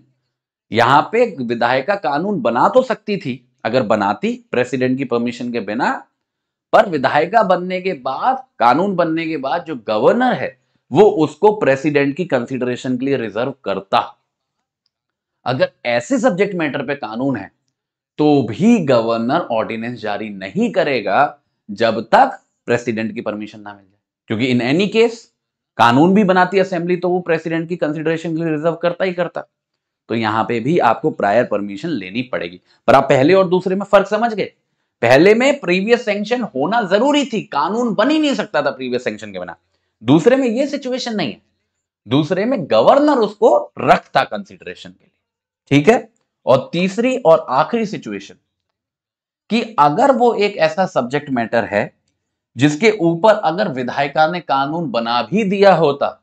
यहां पे विधायिका कानून बना तो सकती थी अगर बनाती प्रेसिडेंट की परमिशन के बिना पर विधायिका बनने के बाद कानून बनने के बाद जो गवर्नर है वो उसको प्रेसिडेंट की कंसिडरेशन के लिए रिजर्व करता अगर ऐसे सब्जेक्ट मैटर पे कानून है तो भी गवर्नर ऑर्डिनेंस जारी नहीं करेगा जब तक प्रेसिडेंट की परमिशन ना मिल जाए क्योंकि इन एनी केस कानून भी बनाती असेंबली तो वो प्रेसिडेंट की कंसिडरेशन के लिए रिजर्व करता ही करता तो यहां पे भी आपको प्रायर परमिशन लेनी पड़ेगी पर आप पहले और दूसरे में फर्क समझ गए पहले में प्रीवियस सेंक्शन होना जरूरी थी कानून बन ही नहीं सकता था प्रीवियस सेंक्शन के बिना दूसरे में यह सिचुएशन नहीं है दूसरे में गवर्नर उसको रखता कंसिडरेशन के लिए ठीक है और तीसरी और आखिरी सिचुएशन कि अगर वो एक ऐसा सब्जेक्ट मैटर है जिसके ऊपर अगर विधायिका ने कानून बना भी दिया होता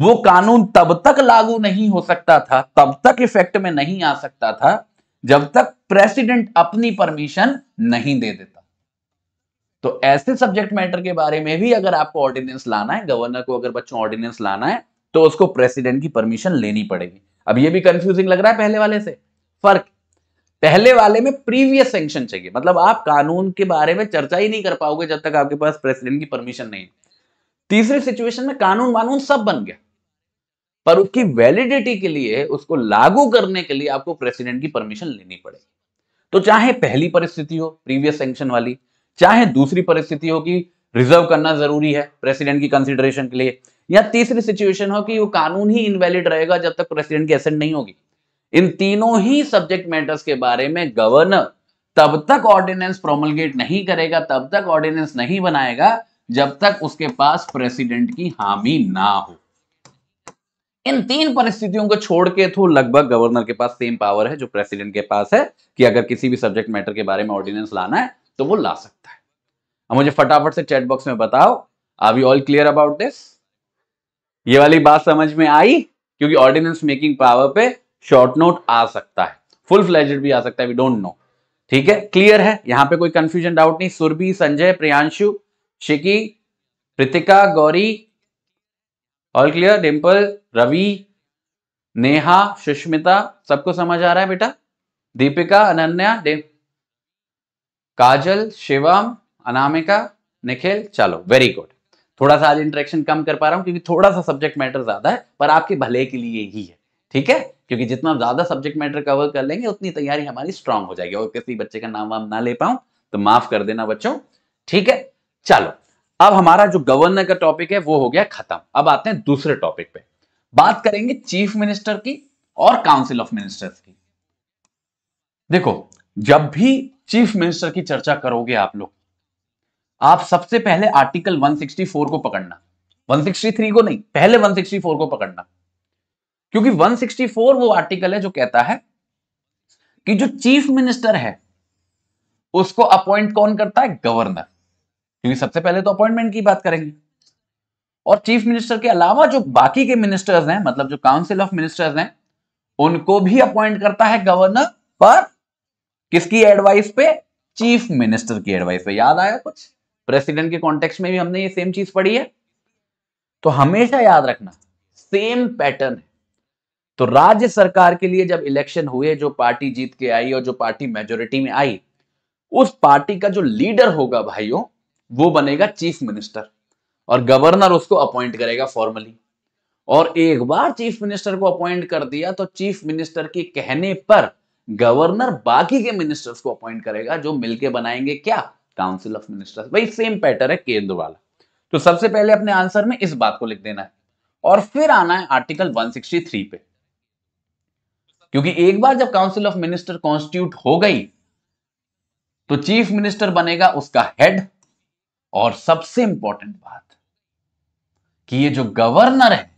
वो कानून तब तक लागू नहीं हो सकता था तब तक इफेक्ट में नहीं आ सकता था जब तक प्रेसिडेंट अपनी परमिशन नहीं दे देता तो ऐसे सब्जेक्ट मैटर के बारे में भी अगर आपको ऑर्डिनेंस लाना है गवर्नर को अगर बच्चों ऑर्डिनेंस लाना है तो उसको प्रेसिडेंट की परमिशन लेनी पड़ेगी अब ये भी कंफ्यूजिंग लग रहा है पहले वाले से फर्क पहले वाले में प्रीवियस सेंक्शन चाहिए मतलब आप कानून के बारे में चर्चा ही नहीं कर पाओगे जब तक आपके पास प्रेसिडेंट की परमिशन नहीं तीसरी सिचुएशन में कानून वानून सब बन गया पर उसकी वैलिडिटी के लिए उसको लागू करने के लिए आपको प्रेसिडेंट की परमिशन लेनी पड़ेगी तो चाहे पहली परिस्थिति हो प्रीवियस सेंक्शन वाली चाहे दूसरी परिस्थिति हो कि रिजर्व करना जरूरी है प्रेसिडेंट की कंसिडरेशन के लिए या तीसरी सिचुएशन हो कि वो कानून ही इनवैलिड रहेगा जब तक प्रेसिडेंट की असेंट नहीं होगी इन तीनों ही सब्जेक्ट मैटर्स के बारे में गवर्नर तब तक ऑर्डिनेंस प्रोमलगेट नहीं करेगा तब तक ऑर्डिनेंस नहीं बनाएगा जब तक उसके पास प्रेसिडेंट की हामी ना हो इन तीन परिस्थितियों को छोड़ के तो लगभग गवर्नर के पास सेम पावर है जो प्रेसिडेंट के पास है कि अगर किसी भी सब्जेक्ट मैटर के बारे में ऑर्डिनेंस लाना है तो वो ला सकता है अब मुझे फटाफट से चैट बॉक्स में बताओ are you all clear about this ये वाली बात समझ में आई क्योंकि ऑर्डिनेंस मेकिंग पावर पे शॉर्ट नोट आ सकता है फुल फ्लैजेड भी आ सकता है वी डोंट नो ठीक है क्लियर है यहां पे कोई कंफ्यूजन डाउट नहीं सुरभि संजय प्रियांशु शिकी प्रतिका गौरी ऑल क्लियर डिम्पल रवि नेहा सुष्मिता सबको समझ आ रहा है बेटा दीपिका अनन्या काजल शिवम अनामिका निखिल चलो वेरी गुड थोड़ा सा आज इंटरेक्शन कम कर पा रहा हूं क्योंकि थोड़ा सा सब्जेक्ट मैटर ज्यादा है पर आपके भले के लिए ही है ठीक है क्योंकि जितना ज्यादा सब्जेक्ट मैटर कवर कर लेंगे उतनी तैयारी हमारी स्ट्रांग हो जाएगी और किसी बच्चे का नाम वाम ना ले पाऊं तो माफ कर देना बच्चों ठीक है चलो अब हमारा जो गवर्नर का टॉपिक है वो हो गया खत्म अब आते हैं दूसरे टॉपिक पे बात करेंगे चीफ मिनिस्टर की और काउंसिल ऑफ मिनिस्टर्स की देखो जब भी चीफ मिनिस्टर की चर्चा करोगे आप लोग आप सबसे पहले आर्टिकल 164 को पकड़ना 163 को नहीं पहले 164 को पकड़ना क्योंकि 164 वो आर्टिकल है जो कहता है कि जो चीफ मिनिस्टर है उसको अपॉइंट कौन करता है गवर्नर क्योंकि सबसे पहले तो अपॉइंटमेंट की बात करेंगे और चीफ मिनिस्टर के अलावा जो बाकी के मिनिस्टर्स हैं मतलब जो काउंसिल ऑफ मिनिस्टर्स हैं उनको भी अपॉइंट करता है गवर्नर पर किसकी एडवाइस पे चीफ मिनिस्टर की एडवाइस पे याद आया कुछ प्रेसिडेंट के कॉन्टेक्स्ट में भी हमने ये सेम चीज पढ़ी है तो हमेशा याद रखना सेम पैटर्न है तो राज्य सरकार के लिए जब इलेक्शन हुए जो पार्टी जीत के आई और जो पार्टी मेजोरिटी में आई उस पार्टी का जो लीडर होगा भाइयों वो बनेगा चीफ मिनिस्टर और गवर्नर उसको अपॉइंट करेगा फॉर्मली और एक बार चीफ मिनिस्टर को अपॉइंट कर दिया तो चीफ मिनिस्टर के कहने पर गवर्नर बाकी के मिनिस्टर्स को अपॉइंट करेगा जो मिलके बनाएंगे क्या काउंसिल ऑफ मिनिस्टर्स भाई सेम पैटर्न है केंद्र वाला तो सबसे पहले अपने आंसर में इस बात को लिख देना है और फिर आना है आर्टिकल 163 पे क्योंकि एक बार जब काउंसिल ऑफ मिनिस्टर कॉन्स्टिट्यूट हो गई तो चीफ मिनिस्टर बनेगा उसका हेड और सबसे इंपॉर्टेंट बात कि ये जो गवर्नर है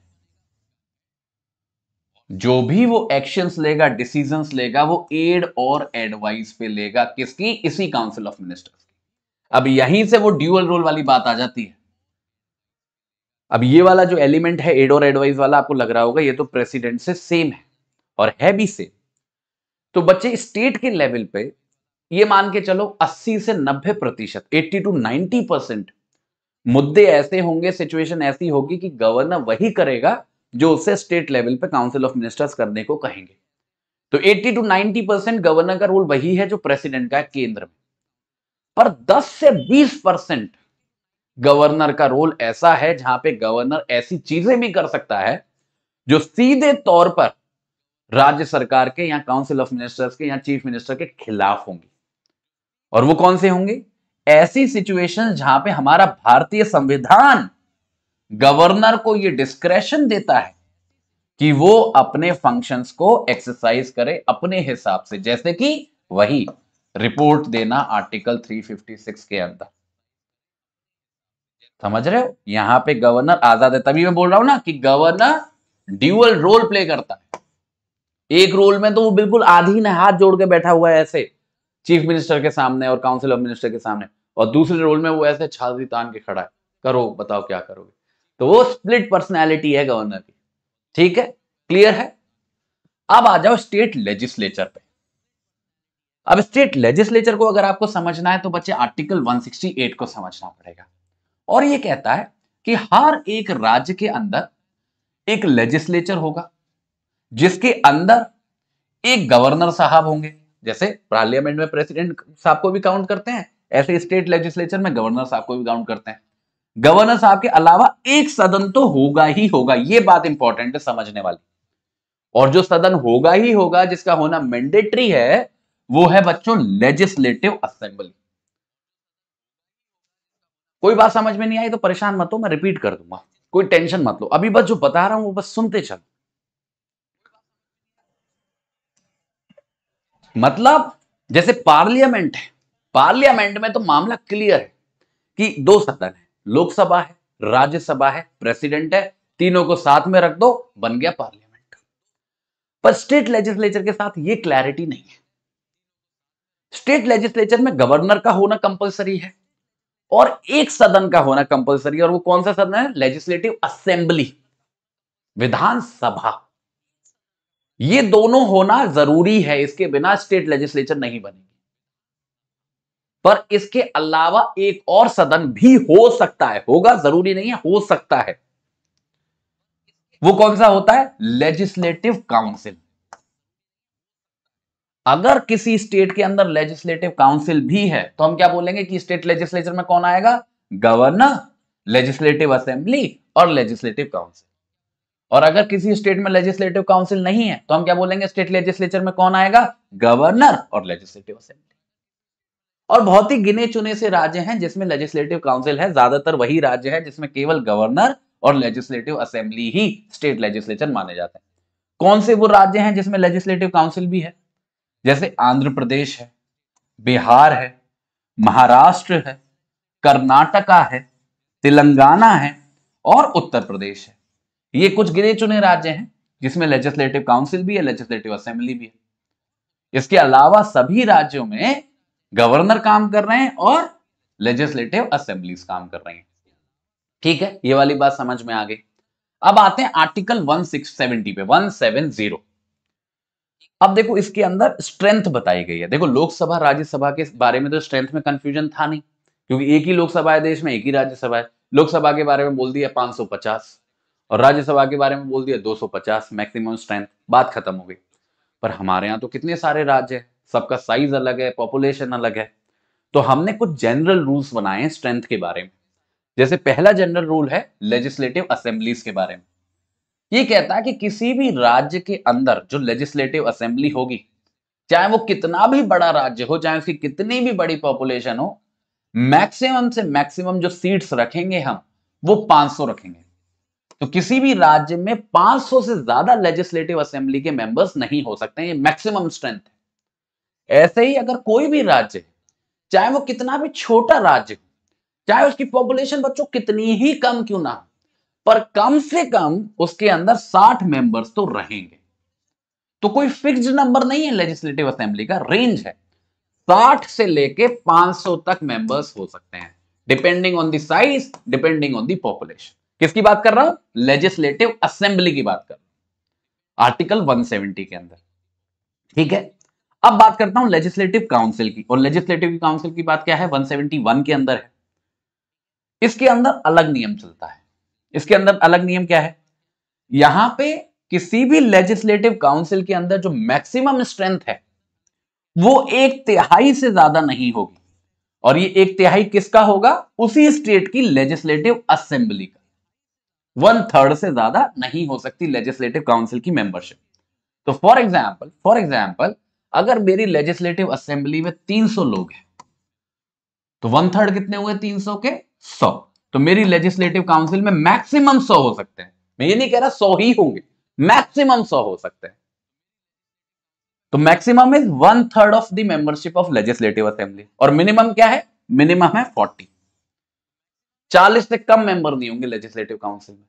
जो भी वो एक्शंस लेगा डिसीजन लेगा वो एड और एडवाइस पे लेगा किसकी इसी काउंसिल ऑफ मिनिस्टर्स की अब यहीं से वो ड्यूअल रोल वाली बात आ जाती है अब ये वाला जो एलिमेंट है एड और एडवाइस वाला आपको लग रहा होगा ये तो प्रेसिडेंट से सेम है और है भी सेम तो बच्चे स्टेट के लेवल पे ये मान के चलो 80 से 90 प्रतिशत एट्टी टू 90 परसेंट मुद्दे ऐसे होंगे सिचुएशन ऐसी होगी कि गवर्नर वही करेगा जो उसे स्टेट लेवल पे काउंसिल ऑफ मिनिस्टर्स करने को कहेंगे तो 80 टू 90 परसेंट गवर्नर का रोल वही है जो प्रेसिडेंट का है केंद्र में पर 10 से 20 परसेंट गवर्नर का रोल ऐसा है जहां पे गवर्नर ऐसी चीजें भी कर सकता है जो सीधे तौर पर राज्य सरकार के या काउंसिल ऑफ मिनिस्टर्स के या चीफ मिनिस्टर के खिलाफ होंगी और वो कौन से होंगे ऐसी सिचुएशन जहां पे हमारा भारतीय संविधान गवर्नर को ये डिस्क्रेशन देता है कि वो अपने फंक्शंस को एक्सरसाइज करे अपने हिसाब से जैसे कि वही रिपोर्ट देना आर्टिकल 356 के अंदर समझ रहे हो यहां पे गवर्नर आजाद है तभी मैं बोल रहा हूं ना कि गवर्नर ड्यूअल रोल प्ले करता है एक रोल में तो वो बिल्कुल आधी ने हाथ जोड़ के बैठा हुआ है ऐसे चीफ मिनिस्टर के सामने और काउंसिल ऑफ मिनिस्टर के सामने और दूसरे रोल में वो ऐसे छाजी तान के खड़ा है करो बताओ क्या करोगे तो वो स्प्लिट पर्सनैलिटी है गवर्नर की ठीक है क्लियर है अब आ जाओ स्टेट लेजिस्लेचर पे अब स्टेट लेजिस्लेचर को अगर आपको समझना है तो बच्चे आर्टिकल 168 को समझना पड़ेगा और ये कहता है कि हर एक राज्य के अंदर एक लेजिस्लेचर होगा जिसके अंदर एक गवर्नर साहब होंगे जैसे पार्लियामेंट में प्रेसिडेंट साहब को भी काउंट करते हैं ऐसे स्टेट लेजिस्लेचर में गवर्नर साहब को भी काउंट करते हैं गवर्नर साहब के अलावा एक सदन तो होगा ही होगा ये बात इंपॉर्टेंट है समझने वाली और जो सदन होगा ही होगा जिसका होना मैंडेटरी है वो है बच्चों लेजिस्लेटिव असेंबली कोई बात समझ में नहीं आई तो परेशान मत हो मैं रिपीट कर दूंगा कोई टेंशन मत लो अभी बस जो बता रहा हूं वो बस सुनते चलो मतलब जैसे पार्लियामेंट है पार्लियामेंट में तो मामला क्लियर है कि दो सदन है लोकसभा है राज्यसभा है प्रेसिडेंट है तीनों को साथ में रख दो बन गया पार्लियामेंट पर स्टेट लेजिस्लेचर के साथ ये क्लैरिटी नहीं है स्टेट लेजिस्लेचर में गवर्नर का होना कंपलसरी है और एक सदन का होना कंपलसरी और वो कौन सा सदन है लेजिस्लेटिव असेंबली विधानसभा ये दोनों होना जरूरी है इसके बिना स्टेट लेजिस्लेचर नहीं बनेगी पर इसके अलावा एक और सदन भी हो सकता है होगा जरूरी नहीं है हो सकता है वो कौन सा होता है लेजिस्लेटिव काउंसिल अगर किसी स्टेट के अंदर लेजिस्लेटिव काउंसिल भी है तो हम क्या बोलेंगे कि स्टेट लेजिस्लेचर में कौन आएगा गवर्नर लेजिस्लेटिव असेंबली और लेजिस्लेटिव काउंसिल और अगर किसी स्टेट में लेजिस्लेटिव काउंसिल नहीं है तो हम क्या बोलेंगे स्टेट लेजिस्लेचर में कौन आएगा गवर्नर और लेजिस्लेटिव असेंबली और बहुत ही गिने चुने से राज्य हैं जिसमें लेजिस्लेटिव काउंसिल है ज्यादातर वही राज्य है जिसमें केवल गवर्नर और लेजिस्लेटिव असेंबली ही स्टेट लेजिस्लेचर माने जाते हैं कौन से वो राज्य हैं जिसमें लेजिस्लेटिव काउंसिल भी है जैसे आंध्र प्रदेश है बिहार है महाराष्ट्र है कर्नाटका है तेलंगाना है और उत्तर प्रदेश है ये कुछ गिने चुने राज्य हैं जिसमें लेजिस्लेटिव काउंसिल भी है लेजिस्लेटिव असेंबली भी है इसके अलावा सभी राज्यों में गवर्नर काम कर रहे हैं और लेजिस्लेटिव असेंबली काम कर रही हैं ठीक है ये वाली बात समझ में आ गई अब आते हैं आर्टिकल 1670 पे 170 अब देखो इसके अंदर स्ट्रेंथ बताई गई है देखो लोकसभा राज्यसभा के बारे में तो स्ट्रेंथ में कंफ्यूजन था नहीं क्योंकि एक ही लोकसभा है देश में एक ही राज्यसभा है लोकसभा के बारे में बोल दिया 550 और राज्यसभा के बारे में बोल दिया 250 मैक्सिमम स्ट्रेंथ बात खत्म हो गई पर हमारे यहाँ तो कितने सारे राज्य है सबका साइज अलग है पॉपुलेशन अलग है तो हमने कुछ जनरल रूल्स बनाए हैं स्ट्रेंथ के बारे में जैसे पहला जनरल रूल है लेजिस्लेटिव असेंबलीज के बारे में ये कहता है कि किसी भी राज्य के अंदर जो लेजिस्लेटिव असेंबली होगी चाहे वो कितना भी बड़ा राज्य हो चाहे उसकी कितनी भी बड़ी पॉपुलेशन हो मैक्सिमम से मैक्सिमम जो सीट्स रखेंगे हम वो 500 रखेंगे तो किसी भी राज्य में 500 से ज्यादा लेजिस्लेटिव असेंबली के मेंबर्स नहीं हो सकते ये मैक्सिमम स्ट्रेंथ है ऐसे ही अगर कोई भी राज्य चाहे वो कितना भी छोटा राज्य हो चाहे उसकी पॉपुलेशन बच्चों कितनी ही कम क्यों ना हो पर कम से कम उसके अंदर 60 मेंबर्स तो रहेंगे तो कोई फिक्स नंबर नहीं है लेजिस्लेटिव असेंबली का रेंज है 60 से लेके 500 तक मेंबर्स हो सकते हैं depending on the size depending on the population किसकी बात कर रहा हूं लेजिस्लेटिव असेंबली की बात कर रहा हूं आर्टिकल 170 के अंदर ठीक है अब बात करता हूं लेजिस्लेटिव काउंसिल की और लेजिस्लेटिव काउंसिल की बात क्या है 171 के अंदर है इसके अंदर अलग नियम चलता है इसके अंदर अलग नियम क्या है यहां पे किसी भी लेजिस्लेटिव काउंसिल के अंदर जो मैक्सिमम स्ट्रेंथ है वो एक तिहाई से ज्यादा नहीं होगी और ये एक तिहाई किसका होगा उसी स्टेट की लेजिस्लेटिव असेंबली का वन थर्ड से ज्यादा नहीं हो सकती लेजिस्लेटिव काउंसिल की मेंबरशिप तो फॉर एग्जाम्पल फॉर एग्जाम्पल अगर मेरी लेजिस्लेटिव असेंबली में 300 लोग हैं तो वन थर्ड कितने हुए 300 के सौ तो मेरी लेजिस्लेटिव काउंसिल में मैक्सिमम सौ हो सकते हैं मैं ये नहीं कह रहा सौ ही होंगे मैक्सिमम सौ हो सकते हैं तो maximum is one third of the membership of legislative assembly और मिनिमम क्या है मिनिमम है फोर्टी 40 से कम मेंबर नहीं होंगे लेजिस्लेटिव काउंसिल में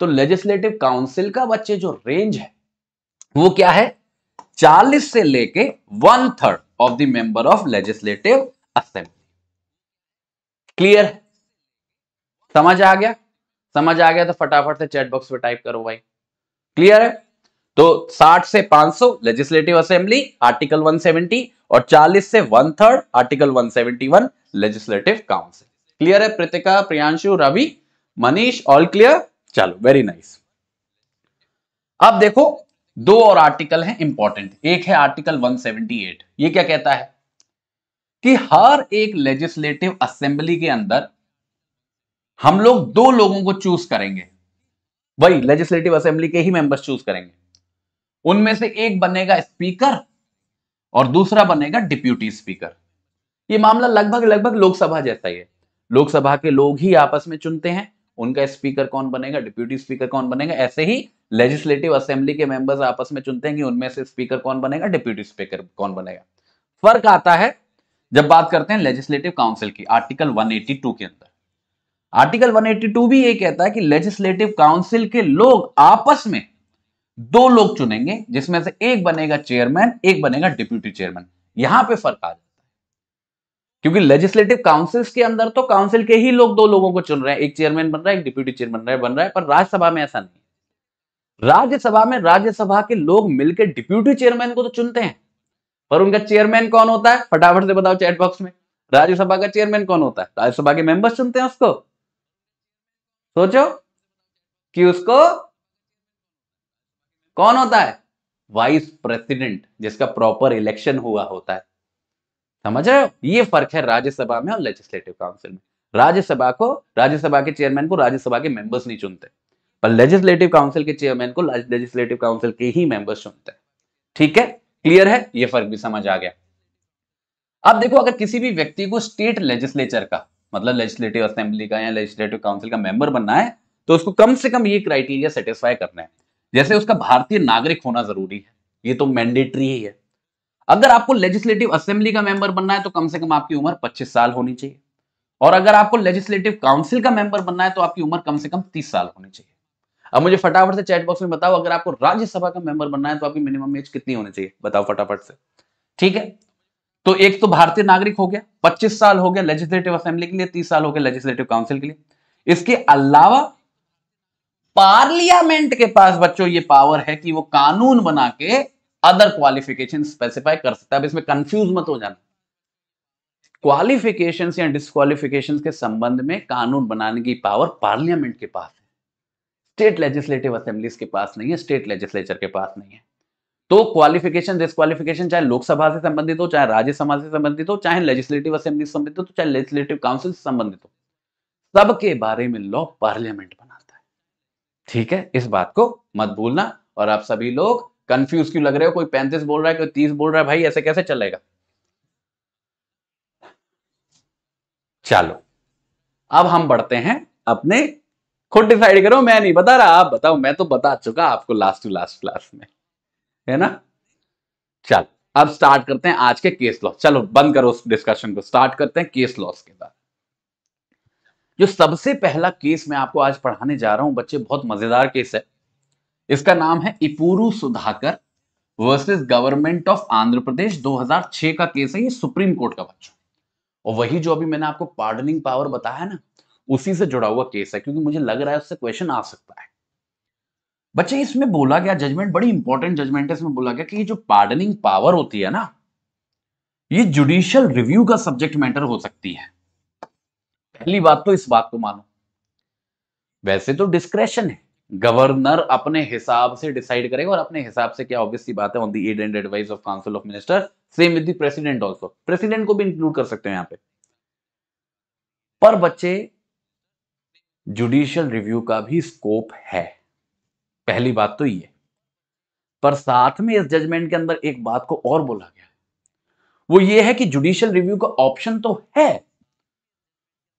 तो लेजिस्लेटिव काउंसिल का बच्चे जो रेंज है वो क्या है 40 से लेके one third of the member of legislative assembly clear समझ आ गया समझ आ गया तो फटाफट से चैट बॉक्स में टाइप करो भाई क्लियर है तो 60 से 500 लेजिस्लेटिव असेंबली आर्टिकल 170 और 40 से one third article 171 legislative council clear है कृतिका प्रियांशु रवि मनीष ऑल क्लियर चलो वेरी नाइस अब देखो दो और आर्टिकल हैं इंपॉर्टेंट एक है आर्टिकल 178 ये क्या कहता है कि हर एक लेजिस्लेटिव असेंबली के अंदर हम लोग दो लोगों को चूज करेंगे वही लेजिस्लेटिव असेंबली के ही मेंबर्स चूज करेंगे उनमें से एक बनेगा स्पीकर और दूसरा बनेगा डिप्यूटी स्पीकर ये मामला लगभग लगभग लोकसभा जैसा ही है लोकसभा के लोग ही आपस में चुनते हैं उनका स्पीकर कौन बनेगा डिप्यूटी स्पीकर कौन बनेगा ऐसे ही लेजिस्लेटिव असेंबली के मेंबर्स आपस में चुनते हैं कि उनमें से स्पीकर कौन बनेगा डिप्यूटी स्पीकर कौन बनेगा फर्क आता है जब बात करते हैं लेजिस्लेटिव काउंसिल की आर्टिकल 182 के अंदर आर्टिकल 182 भी ये कहता है कि लेजिस्लेटिव काउंसिल के लोग आपस में दो लोग चुनेंगे जिसमें से एक बनेगा चेयरमैन एक बनेगा डिप्यूटी चेयरमैन यहां पे फर्क आ जाए क्योंकि लेजिस्लेटिव काउंसिल्स के अंदर तो काउंसिल के ही लोग दो लोगों को चुन रहे हैं एक चेयरमैन बन रहा है एक डिप्यूटी चेयरमैन बन रहा है बन रहा है पर राज्यसभा में ऐसा नहीं राज्यसभा में राज्यसभा के लोग मिलकर डिप्यूटी चेयरमैन को तो चुनते हैं पर उनका चेयरमैन कौन होता है फटाफट से बताओ चैट बॉक्स में राज्यसभा का चेयरमैन कौन होता है राज्यसभा के मेंबर्स चुनते हैं उसको सोचो कि उसको कौन होता है वाइस प्रेसिडेंट जिसका प्रॉपर इलेक्शन हुआ होता है समझ रहे हो ये फर्क है राज्यसभा में और लेजिस्लेटिव काउंसिल में राज्यसभा को राज्यसभा के चेयरमैन को राज्यसभा के मेंबर्स नहीं चुनते पर लेजिस्लेटिव काउंसिल के चेयरमैन को लेजिस्लेटिव काउंसिल के ही मेंबर्स चुनते हैं ठीक है क्लियर है ये फर्क भी समझ आ गया अब देखो अगर किसी भी व्यक्ति को स्टेट लेजिस्लेचर का मतलब लेजिस्लेटिव असेंबली का या लेजिस्लेटिव काउंसिल का मेंबर बनना है तो उसको कम से कम ये क्राइटेरिया सेटिस्फाई करना है जैसे उसका भारतीय नागरिक होना जरूरी है ये तो मैंडेटरी ही है अगर आपको लेजिस्लेटिव असेंबली का मेंबर बनना है तो कम से कम आपकी उम्र 25 साल होनी चाहिए और अगर आपको लेजिस्लेटिव काउंसिल का मेंबर बनना है तो आपकी उम्र कम से कम 30 साल होनी चाहिए अब मुझे फटाफट से चैट बॉक्स में बताओ अगर आपको राज्यसभा का मेंबर बनना है तो आपकी मिनिमम एज कितनी होनी चाहिए बताओ फटाफट से ठीक है तो एक तो भारतीय नागरिक हो गया पच्चीस साल हो गया लेजिस्लेटिव असेंबली के लिए तीस साल हो गया लेजिस्लेटिव काउंसिल के लिए इसके अलावा पार्लियामेंट के पास बच्चों ये पावर है कि वो कानून बना के अदर क्वालिफिकेशन स्पेसिफाई कर सकता है अब इसमें कंफ्यूज मत हो जाना क्वालिफिकेशन या डिस्कालिफिकेशन के संबंध में कानून बनाने की पावर पार्लियामेंट के पास है स्टेट लेजिस्लेटिव असेंबलीज के पास नहीं है स्टेट लेजिस्लेचर के पास नहीं है तो क्वालिफिकेशन डिस्कालिफिकेशन चाहे लोकसभा से संबंधित हो चाहे राज्यसभा से संबंधित हो चाहे लेजिस्लेटिव असेंबली से संबंधित हो चाहे लेजिस्लेटिव काउंसिल से संबंधित हो सबके बारे में लॉ पार्लियामेंट बनाता है ठीक है इस बात को मत भूलना और आप सभी लोग कंफ्यूज क्यों लग रहे हो कोई पैंतीस बोल रहा है कोई तीस बोल रहा है भाई ऐसे कैसे चलेगा चलो अब हम बढ़ते हैं अपने खुद डिसाइड करो मैं नहीं बता रहा आप बताओ मैं तो बता चुका आपको लास्ट टू लास्ट क्लास में है ना चल अब स्टार्ट करते हैं आज के केस लॉस चलो बंद करो उस डिस्कशन को स्टार्ट करते हैं केस लॉस के बाद जो सबसे पहला केस मैं आपको आज पढ़ाने जा रहा हूं बच्चे बहुत मजेदार केस है इसका नाम है Epuru Sudhakar versus government of Andhra Pradesh 2006 का केस है ये सुप्रीम कोर्ट का बच्चों और वही जो अभी मैंने आपको पार्डनिंग पावर बताया ना उसी से जुड़ा हुआ केस है क्योंकि मुझे लग रहा है उससे क्वेश्चन आ सकता है बच्चे इसमें बोला गया जजमेंट बड़ी इंपॉर्टेंट जजमेंट है इसमें बोला गया कि ये जो पार्डनिंग पावर होती है ना ये जुडिशियल रिव्यू का सब्जेक्ट मैटर हो सकती है पहली बात तो इस बात को मानो वैसे तो डिस्क्रेशन है गवर्नर अपने हिसाब से डिसाइड करेगा और अपने हिसाब से क्या ऑब्वियसली बात है on the aid and advice of council of minister same with president also president को भी इंक्लूड कर सकते हैं यहां पे पर बच्चे जुडिशियल रिव्यू का भी स्कोप है पहली बात तो ये पर साथ में इस जजमेंट के अंदर एक बात को और बोला गया वो ये है कि जुडिशियल रिव्यू का ऑप्शन तो है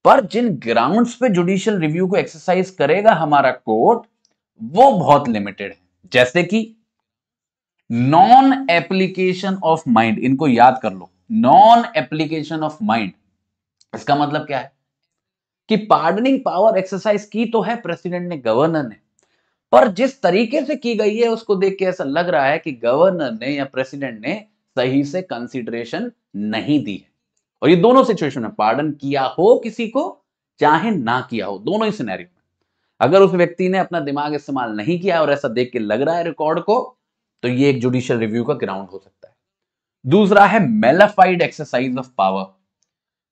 पर जिन ग्राउंड्स पे जुडिशियल रिव्यू को एक्सरसाइज करेगा हमारा कोर्ट वो बहुत लिमिटेड है जैसे कि नॉन एप्लीकेशन ऑफ माइंड इनको याद कर लो नॉन एप्लीकेशन ऑफ माइंड इसका मतलब क्या है कि पार्डनिंग पावर एक्सरसाइज की तो है प्रेसिडेंट ने गवर्नर ने पर जिस तरीके से की गई है उसको देख के ऐसा लग रहा है कि गवर्नर ने या प्रेसिडेंट ने सही से कंसिडरेशन नहीं दी है और ये दोनों सिचुएशन है पार्डन किया हो किसी को चाहे ना किया हो दोनों ही सिनेरियो अगर उस व्यक्ति ने अपना दिमाग इस्तेमाल नहीं किया और ऐसा देख के लग रहा है रिकॉर्ड को तो ये एक जुडिशियल रिव्यू का ग्राउंड हो सकता है दूसरा है मेलाफाइड एक्सरसाइज ऑफ पावर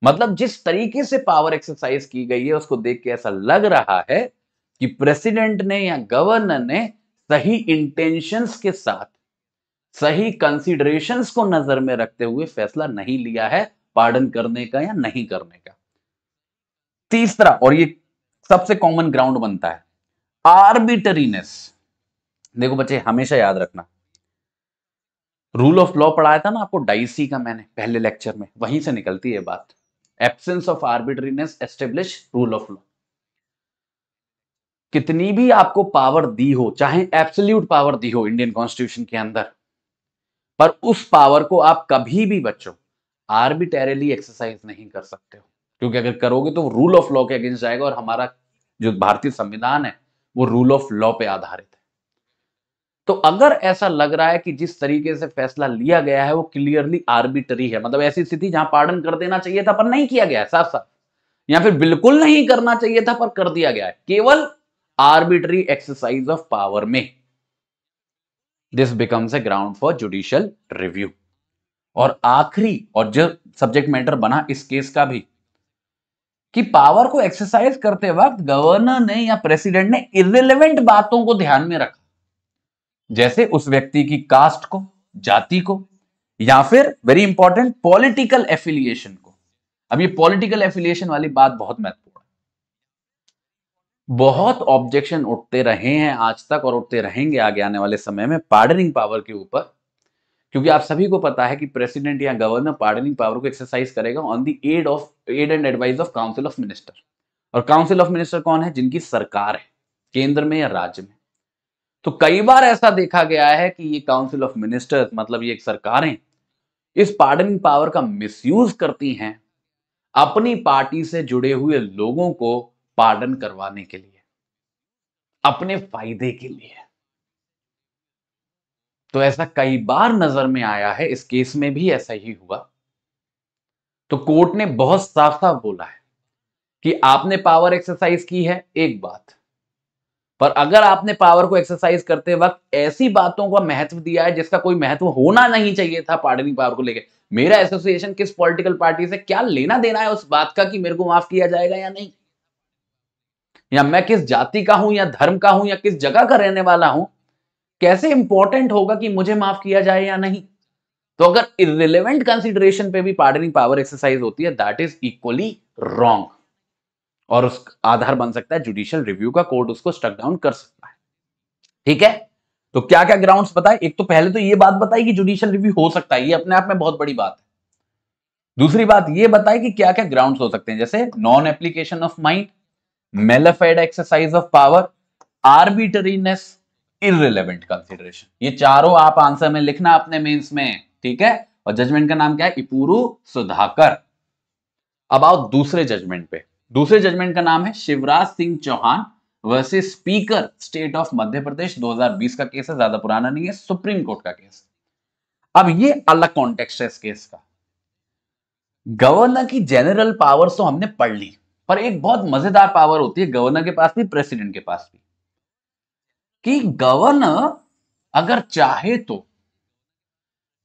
मतलब जिस तरीके से पावर एक्सरसाइज की गई है उसको देख के ऐसा लग रहा है कि प्रेसिडेंट ने या गवर्नर ने सही इंटेंशंस के साथ सही कंसिडरेशंस को नजर में रखते हुए फैसला नहीं लिया है पार्डन करने का या नहीं करने का तीसरा और ये सबसे कॉमन ग्राउंड बनता है आर्बिटरीनेस देखो बच्चे हमेशा याद रखना रूल ऑफ लॉ पढ़ाया था ना आपको डाइसी का मैंने पहले लेक्चर में वहीं से निकलती है बात absence of arbitrariness establish rule of law कितनी भी आपको पावर दी हो चाहे एब्सोल्यूट पावर दी हो इंडियन कॉन्स्टिट्यूशन के अंदर पर उस पावर को आप कभी भी बच्चों आर्बिटेरली एक्सरसाइज नहीं कर सकते हो क्योंकि अगर करोगे तो रूल ऑफ लॉ के अगेंस्ट जाएगा और हमारा जो भारतीय संविधान है वो रूल ऑफ लॉ पे आधारित है तो अगर ऐसा लग रहा है कि जिस तरीके से फैसला लिया गया है वो क्लियरली आर्बिटरी है मतलब ऐसी स्थिति जहां पार्डन कर देना चाहिए था पर नहीं किया गया है साफ साफ या फिर बिल्कुल नहीं करना चाहिए था पर कर दिया गया है केवल आर्बिटरी एक्सरसाइज ऑफ पावर में this becomes a ground for judicial review और आखिरी और जो सब्जेक्ट मैटर बना इस केस का भी कि पावर को एक्सरसाइज करते वक्त गवर्नर ने या प्रेसिडेंट ने इरेलीवेंट बातों को ध्यान में रखा जैसे उस व्यक्ति की कास्ट को जाति को या फिर वेरी इंपॉर्टेंट पॉलिटिकल एफिलिएशन को अब ये पॉलिटिकल एफिलिएशन वाली बात बहुत महत्वपूर्ण है बहुत ऑब्जेक्शन उठते रहे हैं आज तक और उठते रहेंगे आगे आने वाले समय में पार्डनिंग पावर के ऊपर क्योंकि आप सभी को पता है कि प्रेसिडेंट या गवर्नर पार्डनिंग पावर को एक्सरसाइज करेगा on the aid of aid and advice of council of minister और काउंसिल ऑफ मिनिस्टर कौन है जिनकी सरकार है केंद्र में या राज्य में तो कई बार ऐसा देखा गया है कि ये काउंसिल ऑफ मिनिस्टर मतलब ये एक सरकारें इस पार्डनिंग पावर का मिसयूज करती हैं अपनी पार्टी से जुड़े हुए लोगों को पार्डन करवाने के लिए अपने फायदे के लिए तो ऐसा कई बार नजर में आया है इस केस में भी ऐसा ही हुआ तो कोर्ट ने बहुत साफ साफ बोला है कि आपने पावर एक्सरसाइज की है एक बात पर अगर आपने पावर को एक्सरसाइज करते वक्त ऐसी बातों का महत्व दिया है जिसका कोई महत्व होना नहीं चाहिए था पार्टनिंग पावर को लेकर मेरा एसोसिएशन किस पॉलिटिकल पार्टी से क्या लेना देना है उस बात का कि मेरे को माफ किया जाएगा या नहीं या मैं किस जाति का हूं या धर्म का हूं या किस जगह का रहने वाला हूं कैसे इंपॉर्टेंट होगा कि मुझे माफ किया जाए या नहीं तो अगर इरेलीवेंट कंसिडरेशन पे भी पार्डनिंग पावर एक्सरसाइज होती है दैट इज इक्वली रॉन्ग और उस आधार बन सकता है जुडिशियल रिव्यू का कोर्ट उसको स्टक डाउन कर सकता है ठीक है तो क्या क्या ग्राउंड्स बताए एक तो पहले तो ये बात बताई कि जुडिशियल रिव्यू हो सकता है ये अपने आप में बहुत बड़ी बात है दूसरी बात ये बताए कि क्या क्या ग्राउंड हो सकते हैं जैसे non application of mind mala fide exercise of power arbitrariness irrelevant consideration ये चारों आप आंसर में लिखना अपने मेन्स में ठीक है और जजमेंट का नाम क्या है इपुरु सुधाकर अब आओ दूसरे जजमेंट पे दूसरे जजमेंट का नाम है Shivraj Singh Chouhan versus speaker state of Madhya Pradesh 2020 का केस है ज्यादा पुराना नहीं है सुप्रीम कोर्ट का केस अब ये अलग कॉन्टेक्स्ट है इस केस का गवर्नर की जनरल पावर्स तो हमने पढ़ ली पर एक बहुत मजेदार पावर होती है गवर्नर के पास भी प्रेसिडेंट के पास भी कि गवर्नर अगर चाहे तो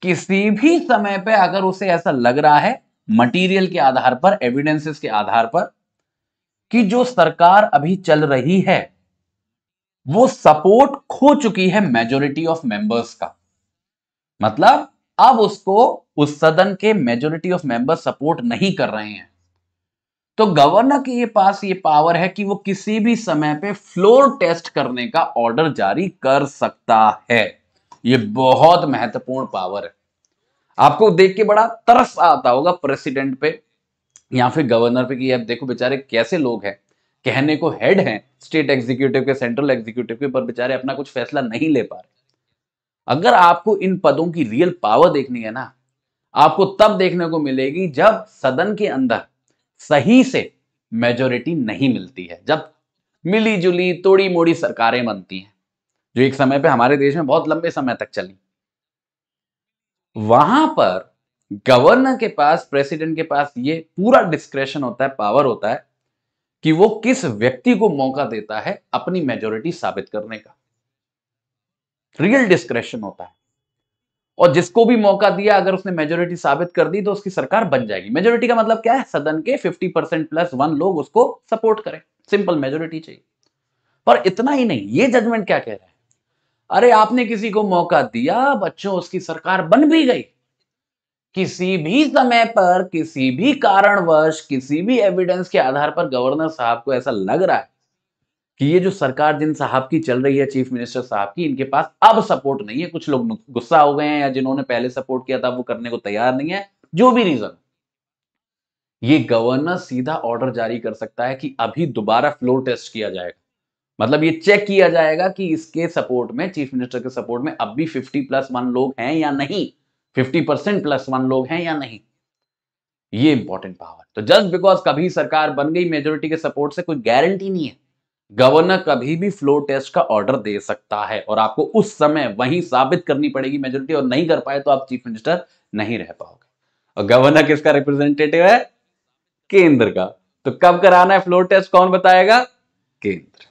किसी भी समय पे अगर उसे ऐसा लग रहा है मटेरियल के आधार पर एविडेंसेस के आधार पर कि जो सरकार अभी चल रही है वो सपोर्ट खो चुकी है मेजोरिटी ऑफ मेंबर्स का मतलब अब उसको उस सदन के मेजोरिटी ऑफ मेंबर्स सपोर्ट नहीं कर रहे हैं तो गवर्नर के ये पास ये पावर है कि वो किसी भी समय पे फ्लोर टेस्ट करने का ऑर्डर जारी कर सकता है ये बहुत महत्वपूर्ण पावर है आपको देख के बड़ा तरस आता होगा प्रेसिडेंट पे या फिर गवर्नर पे कि आप देखो बेचारे कैसे लोग हैं कहने को हेड हैं स्टेट एग्जीक्यूटिव के सेंट्रल एग्जीक्यूटिव के पर बेचारे अपना कुछ फैसला नहीं ले पा रहे अगर आपको इन पदों की रियल पावर देखनी है ना आपको तब देखने को मिलेगी जब सदन के अंदर सही से मेजोरिटी नहीं मिलती है जब मिली जुली तोड़ी मोड़ी सरकारें बनती हैं जो एक समय पे हमारे देश में बहुत लंबे समय तक चली वहां पर गवर्नर के पास प्रेसिडेंट के पास ये पूरा डिस्क्रेशन होता है पावर होता है कि वो किस व्यक्ति को मौका देता है अपनी मेजोरिटी साबित करने का रियल डिस्क्रेशन होता है और जिसको भी मौका दिया अगर उसने मेजोरिटी साबित कर दी तो उसकी सरकार बन जाएगी मेजोरिटी का मतलब क्या है सदन के 50 परसेंट प्लस वन लोग उसको सपोर्ट करें सिंपल मेजोरिटी चाहिए पर इतना ही नहीं ये जजमेंट क्या कह रहा है अरे आपने किसी को मौका दिया बच्चों उसकी सरकार बन भी गई किसी भी समय पर किसी भी कारणवश किसी भी एविडेंस के आधार पर गवर्नर साहब को ऐसा लग रहा है कि ये जो सरकार जिन साहब की चल रही है चीफ मिनिस्टर साहब की इनके पास अब सपोर्ट नहीं है कुछ लोग गुस्सा हो गए हैं या जिन्होंने पहले सपोर्ट किया था वो करने को तैयार नहीं है जो भी रीजन ये गवर्नर सीधा ऑर्डर जारी कर सकता है कि अभी दोबारा फ्लोर टेस्ट किया जाएगा मतलब ये चेक किया जाएगा कि इसके सपोर्ट में चीफ मिनिस्टर के सपोर्ट में अब भी फिफ्टी प्लस वन लोग हैं या नहीं फिफ्टी परसेंट प्लस वन लोग हैं या नहीं ये इंपॉर्टेंट पावर तो जस्ट बिकॉज कभी सरकार बन गई मेजोरिटी के सपोर्ट से कोई गारंटी नहीं है गवर्नर कभी भी फ्लोर टेस्ट का ऑर्डर दे सकता है और आपको उस समय वहीं साबित करनी पड़ेगी मेजोरिटी और नहीं कर पाए तो आप चीफ मिनिस्टर नहीं रह पाओगे और गवर्नर किसका रिप्रेजेंटेटिव है केंद्र का तो कब कराना है फ्लोर टेस्ट कौन बताएगा केंद्र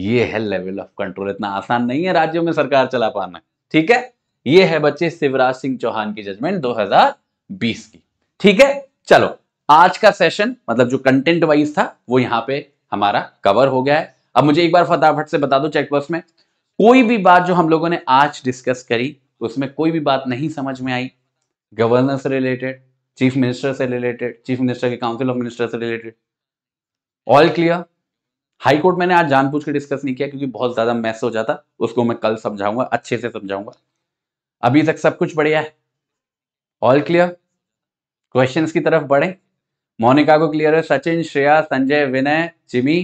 ये है लेवल ऑफ कंट्रोल इतना आसान नहीं है राज्यों में सरकार चला पाना ठीक है ये है बच्चे शिवराज सिंह चौहान की जजमेंट 2020 की ठीक है चलो आज का सेशन मतलब जो कंटेंट वाइज था वो यहां पे हमारा कवर हो गया है अब मुझे एक बार फटाफट से बता दो चेकबॉक्स में कोई भी बात जो हम लोगों ने आज डिस्कस करी उसमें कोई भी बात नहीं समझ में आई गवर्नर से रिलेटेड चीफ मिनिस्टर से रिलेटेड चीफ मिनिस्टर के काउंसिल ऑफ मिनिस्टर से related all clear high court मैंने आज जानबूझ के डिस्कस नहीं किया क्योंकि बहुत ज्यादा मैस हो जाता उसको मैं कल समझाऊंगा अच्छे से समझाऊंगा अभी तक सब कुछ बढ़िया है ऑल क्लियर क्वेश्चंस की तरफ बढ़े मोनिका को क्लियर है सचिन श्रेया संजय विनय जिमी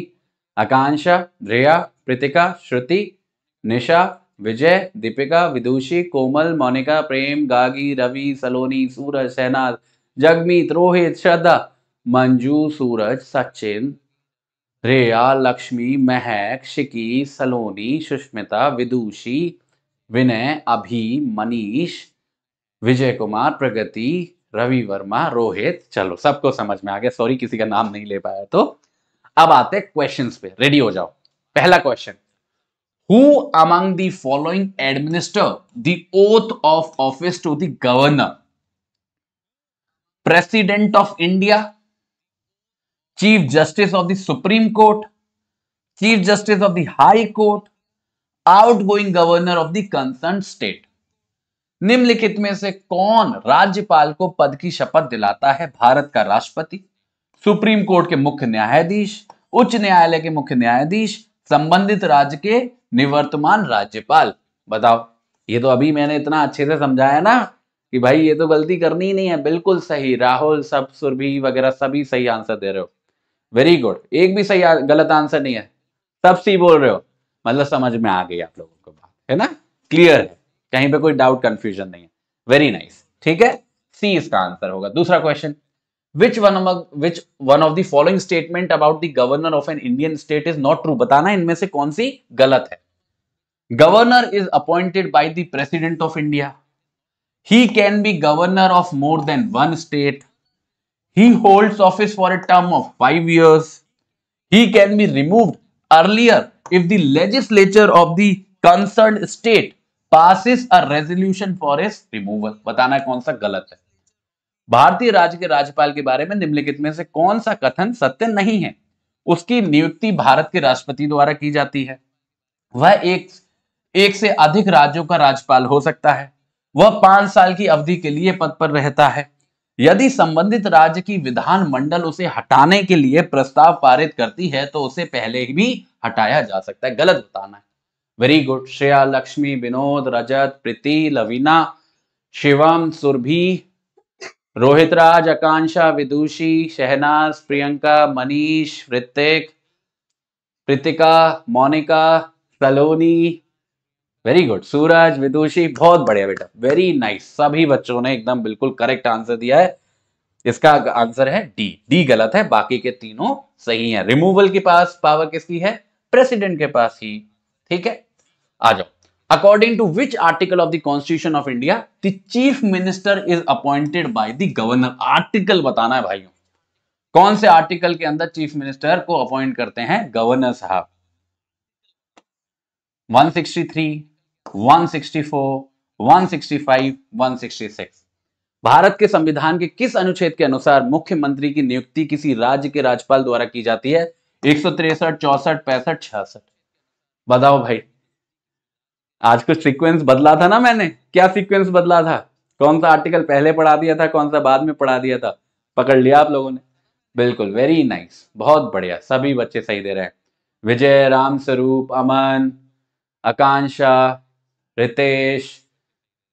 आकांक्षा रेया प्रीतिका श्रुति निशा विजय दीपिका विदुषी कोमल मोनिका प्रेम गागी रवि सलोनी सूरज सहनाज जगमीत रोहित श्रद्धा मंजू सूरज सचिन रेया लक्ष्मी महक शिकी सलोनी सुष्मिता विदुषी विनय अभी मनीष विजय कुमार प्रगति रवि वर्मा रोहित चलो सबको समझ में आ गया सॉरी किसी का नाम नहीं ले पाया तो अब आते क्वेश्चन पे रेडी हो जाओ पहला question who among the following administer the oath of office to the governor president of India chief justice of the supreme court chief justice of the high court outgoing governor of the concern state निम्नलिखित में से कौन राज्यपाल को पद की शपथ दिलाता है भारत का राष्ट्रपति सुप्रीम कोर्ट के मुख्य न्यायाधीश उच्च न्यायालय के मुख्य न्यायाधीश संबंधित राज्य के निवर्तमान राज्यपाल बताओ ये तो अभी मैंने इतना अच्छे से समझाया ना कि भाई ये तो गलती करनी ही नहीं है बिल्कुल सही राहुल सब सुरभि वगैरह सभी सही आंसर दे रहे हो वेरी गुड एक भी सही गलत आंसर नहीं है सब सी बोल रहे हो मतलब समझ में आ गई आप लोगों को बात है ना क्लियर है कहीं पे कोई डाउट कंफ्यूजन नहीं है वेरी नाइस ठीक है सी इसका आंसर होगा दूसरा question which one which one of the following statement about the governor of an Indian state is not true बताना इनमें से कौन सी गलत है governor is appointed by the president of India he can be governor of more than one state he holds office for a term of 5 years he can be removed earlier if the legislature of the concerned state passes a resolution for his removal बताना कौन सा गलत है भारतीय राज्य के राज्यपाल के बारे में निम्नलिखित में से कौन सा कथन सत्य नहीं है उसकी नियुक्ति भारत के राष्ट्रपति द्वारा की जाती है वह एक एक से अधिक राज्यों का राज्यपाल हो सकता है वह पांच साल की अवधि के लिए पद पर रहता है यदि संबंधित राज्य की विधान मंडल उसे हटाने के लिए प्रस्ताव पारित करती है तो उसे पहले ही भी हटाया जा सकता है गलत बताना है very good Shreya Lakshmi Vinod Rajat Preeti Lavina Shivam Surabhi Rohit Raj Akanksha Vidushi Shehnaz Priyanka Manish Hrithik Pritika Monika Saloni very good Suraj Vidushi बहुत बढ़िया बेटा वेरी नाइस सभी बच्चों ने एकदम बिल्कुल करेक्ट आंसर दिया है इसका आंसर है डी डी गलत है बाकी के तीनों सही है रिमूवल के पास पावर किसकी है प्रेसिडेंट के पास ही ठीक है आ जाओ according to which article of the constitution of India the chief minister is appointed by the governor article बताना है भाइयों कौन से आर्टिकल के अंदर चीफ मिनिस्टर को अपॉइंट करते हैं गवर्नर साहब 163, 164, 165, 166 भारत के संविधान के किस अनुच्छेद के अनुसार मुख्यमंत्री की नियुक्ति किसी राज्य के राज्यपाल द्वारा की जाती है एक सौ तिरसठ चौसठ पैंसठ छियासठ बताओ भाई आज कुछ सीक्वेंस बदला था ना मैंने क्या सीक्वेंस बदला था कौन सा आर्टिकल पहले पढ़ा दिया था कौन सा बाद में पढ़ा दिया था पकड़ लिया आप लोगों ने बिल्कुल वेरी नाइस बहुत बढ़िया सभी बच्चे सही दे रहे हैं विजय राम स्वरूप अमन आकांक्षा रितेश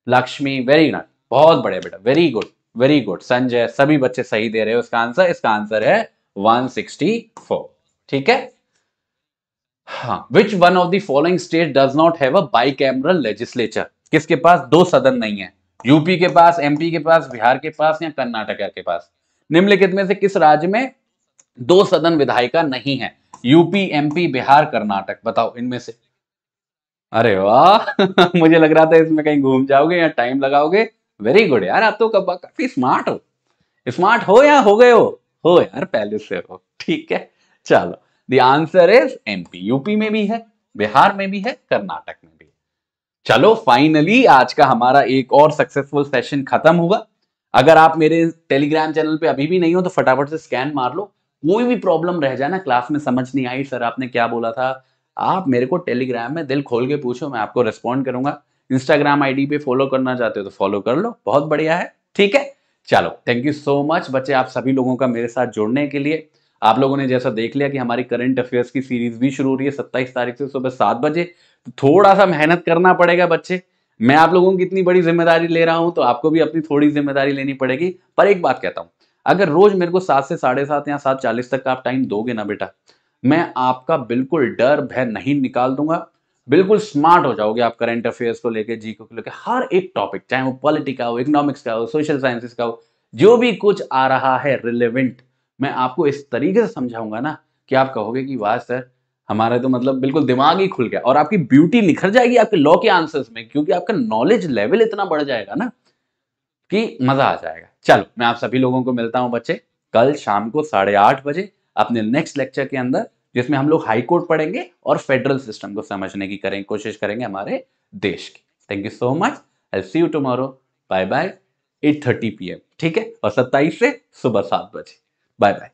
लक्ष्मी वेरी नाइस बहुत बढ़िया बेटा very good very good Sanjay सभी बच्चे सही दे रहे हो इसका आंसर इसका आंसर है फोर ठीक है हाँ which one of the following state does not have a bicameral legislature किसके पास दो सदन नहीं है यूपी के पास एमपी के पास बिहार के पास या कर्नाटका के पास निम्नलिखित में से किस राज्य में दो सदन विधायिका नहीं है यूपी एमपी बिहार कर्नाटक बताओ इनमें से अरे वाह मुझे लग रहा था इसमें कहीं घूम जाओगे या टाइम लगाओगे वेरी गुड यार आप तो कब काफी स्मार्ट हो स्मार्ट हो या हो गए हो हो यार पहले से हो ठीक है चलो आंसर इज एमपी यूपी में भी है बिहार में भी है कर्नाटक में भी चलो फाइनली आज का हमारा एक और सक्सेसफुल सेशन खत्म हुआ अगर आप मेरे टेलीग्राम चैनल पे अभी भी नहीं हो तो फटाफट से स्कैन मार लो कोई भी प्रॉब्लम रह जाए ना क्लास में समझ नहीं आई सर आपने क्या बोला था आप मेरे को टेलीग्राम में दिल खोल के पूछो मैं आपको रिस्पॉन्ड करूंगा इंस्टाग्राम आईडी पे फॉलो करना चाहते हो तो फॉलो कर लो बहुत बढ़िया है ठीक है चलो थैंक यू सो मच बच्चे आप सभी लोगों का मेरे साथ जुड़ने के लिए आप लोगों ने जैसा देख लिया कि हमारी करंट अफेयर्स की सीरीज भी शुरू हो रही है सत्ताईस तारीख से सुबह सात बजे तो थोड़ा सा मेहनत करना पड़ेगा बच्चे मैं आप लोगों की इतनी बड़ी जिम्मेदारी ले रहा हूं तो आपको भी अपनी थोड़ी जिम्मेदारी लेनी पड़ेगी पर एक बात कहता हूं अगर रोज मेरे को सात से साढ़े सात या सात चालीस तक का आप टाइम दोगे ना बेटा मैं आपका बिल्कुल डर भय नहीं निकाल दूंगा बिल्कुल स्मार्ट हो जाओगे आप करंट अफेयर्स को लेकर जी को लेकर हर एक टॉपिक चाहे वो पॉलिटिक का हो इकोनॉमिक्स का हो सोशल साइंसिस का हो जो भी कुछ आ रहा है रिलेवेंट मैं आपको इस तरीके से समझाऊंगा ना कि आप कहोगे कि वाह सर हमारा तो मतलब बिल्कुल दिमाग ही खुल गया और आपकी ब्यूटी निखर जाएगी आपके लॉ के आंसर्स में क्योंकि आपका नॉलेज लेवल इतना बढ़ जाएगा ना कि मजा आ जाएगा चलो मैं आप सभी लोगों को मिलता हूं बच्चे कल शाम को साढ़े आठ बजे अपने नेक्स्ट लेक्चर के अंदर जिसमें हम लोग हाईकोर्ट पढ़ेंगे और फेडरल सिस्टम को समझने की करेंगे कोशिश करेंगे हमारे देश की thank you so much I see you tomorrow bye bye eight thirty P ठीक है और सत्ताईस से सुबह सात बजे Bye bye.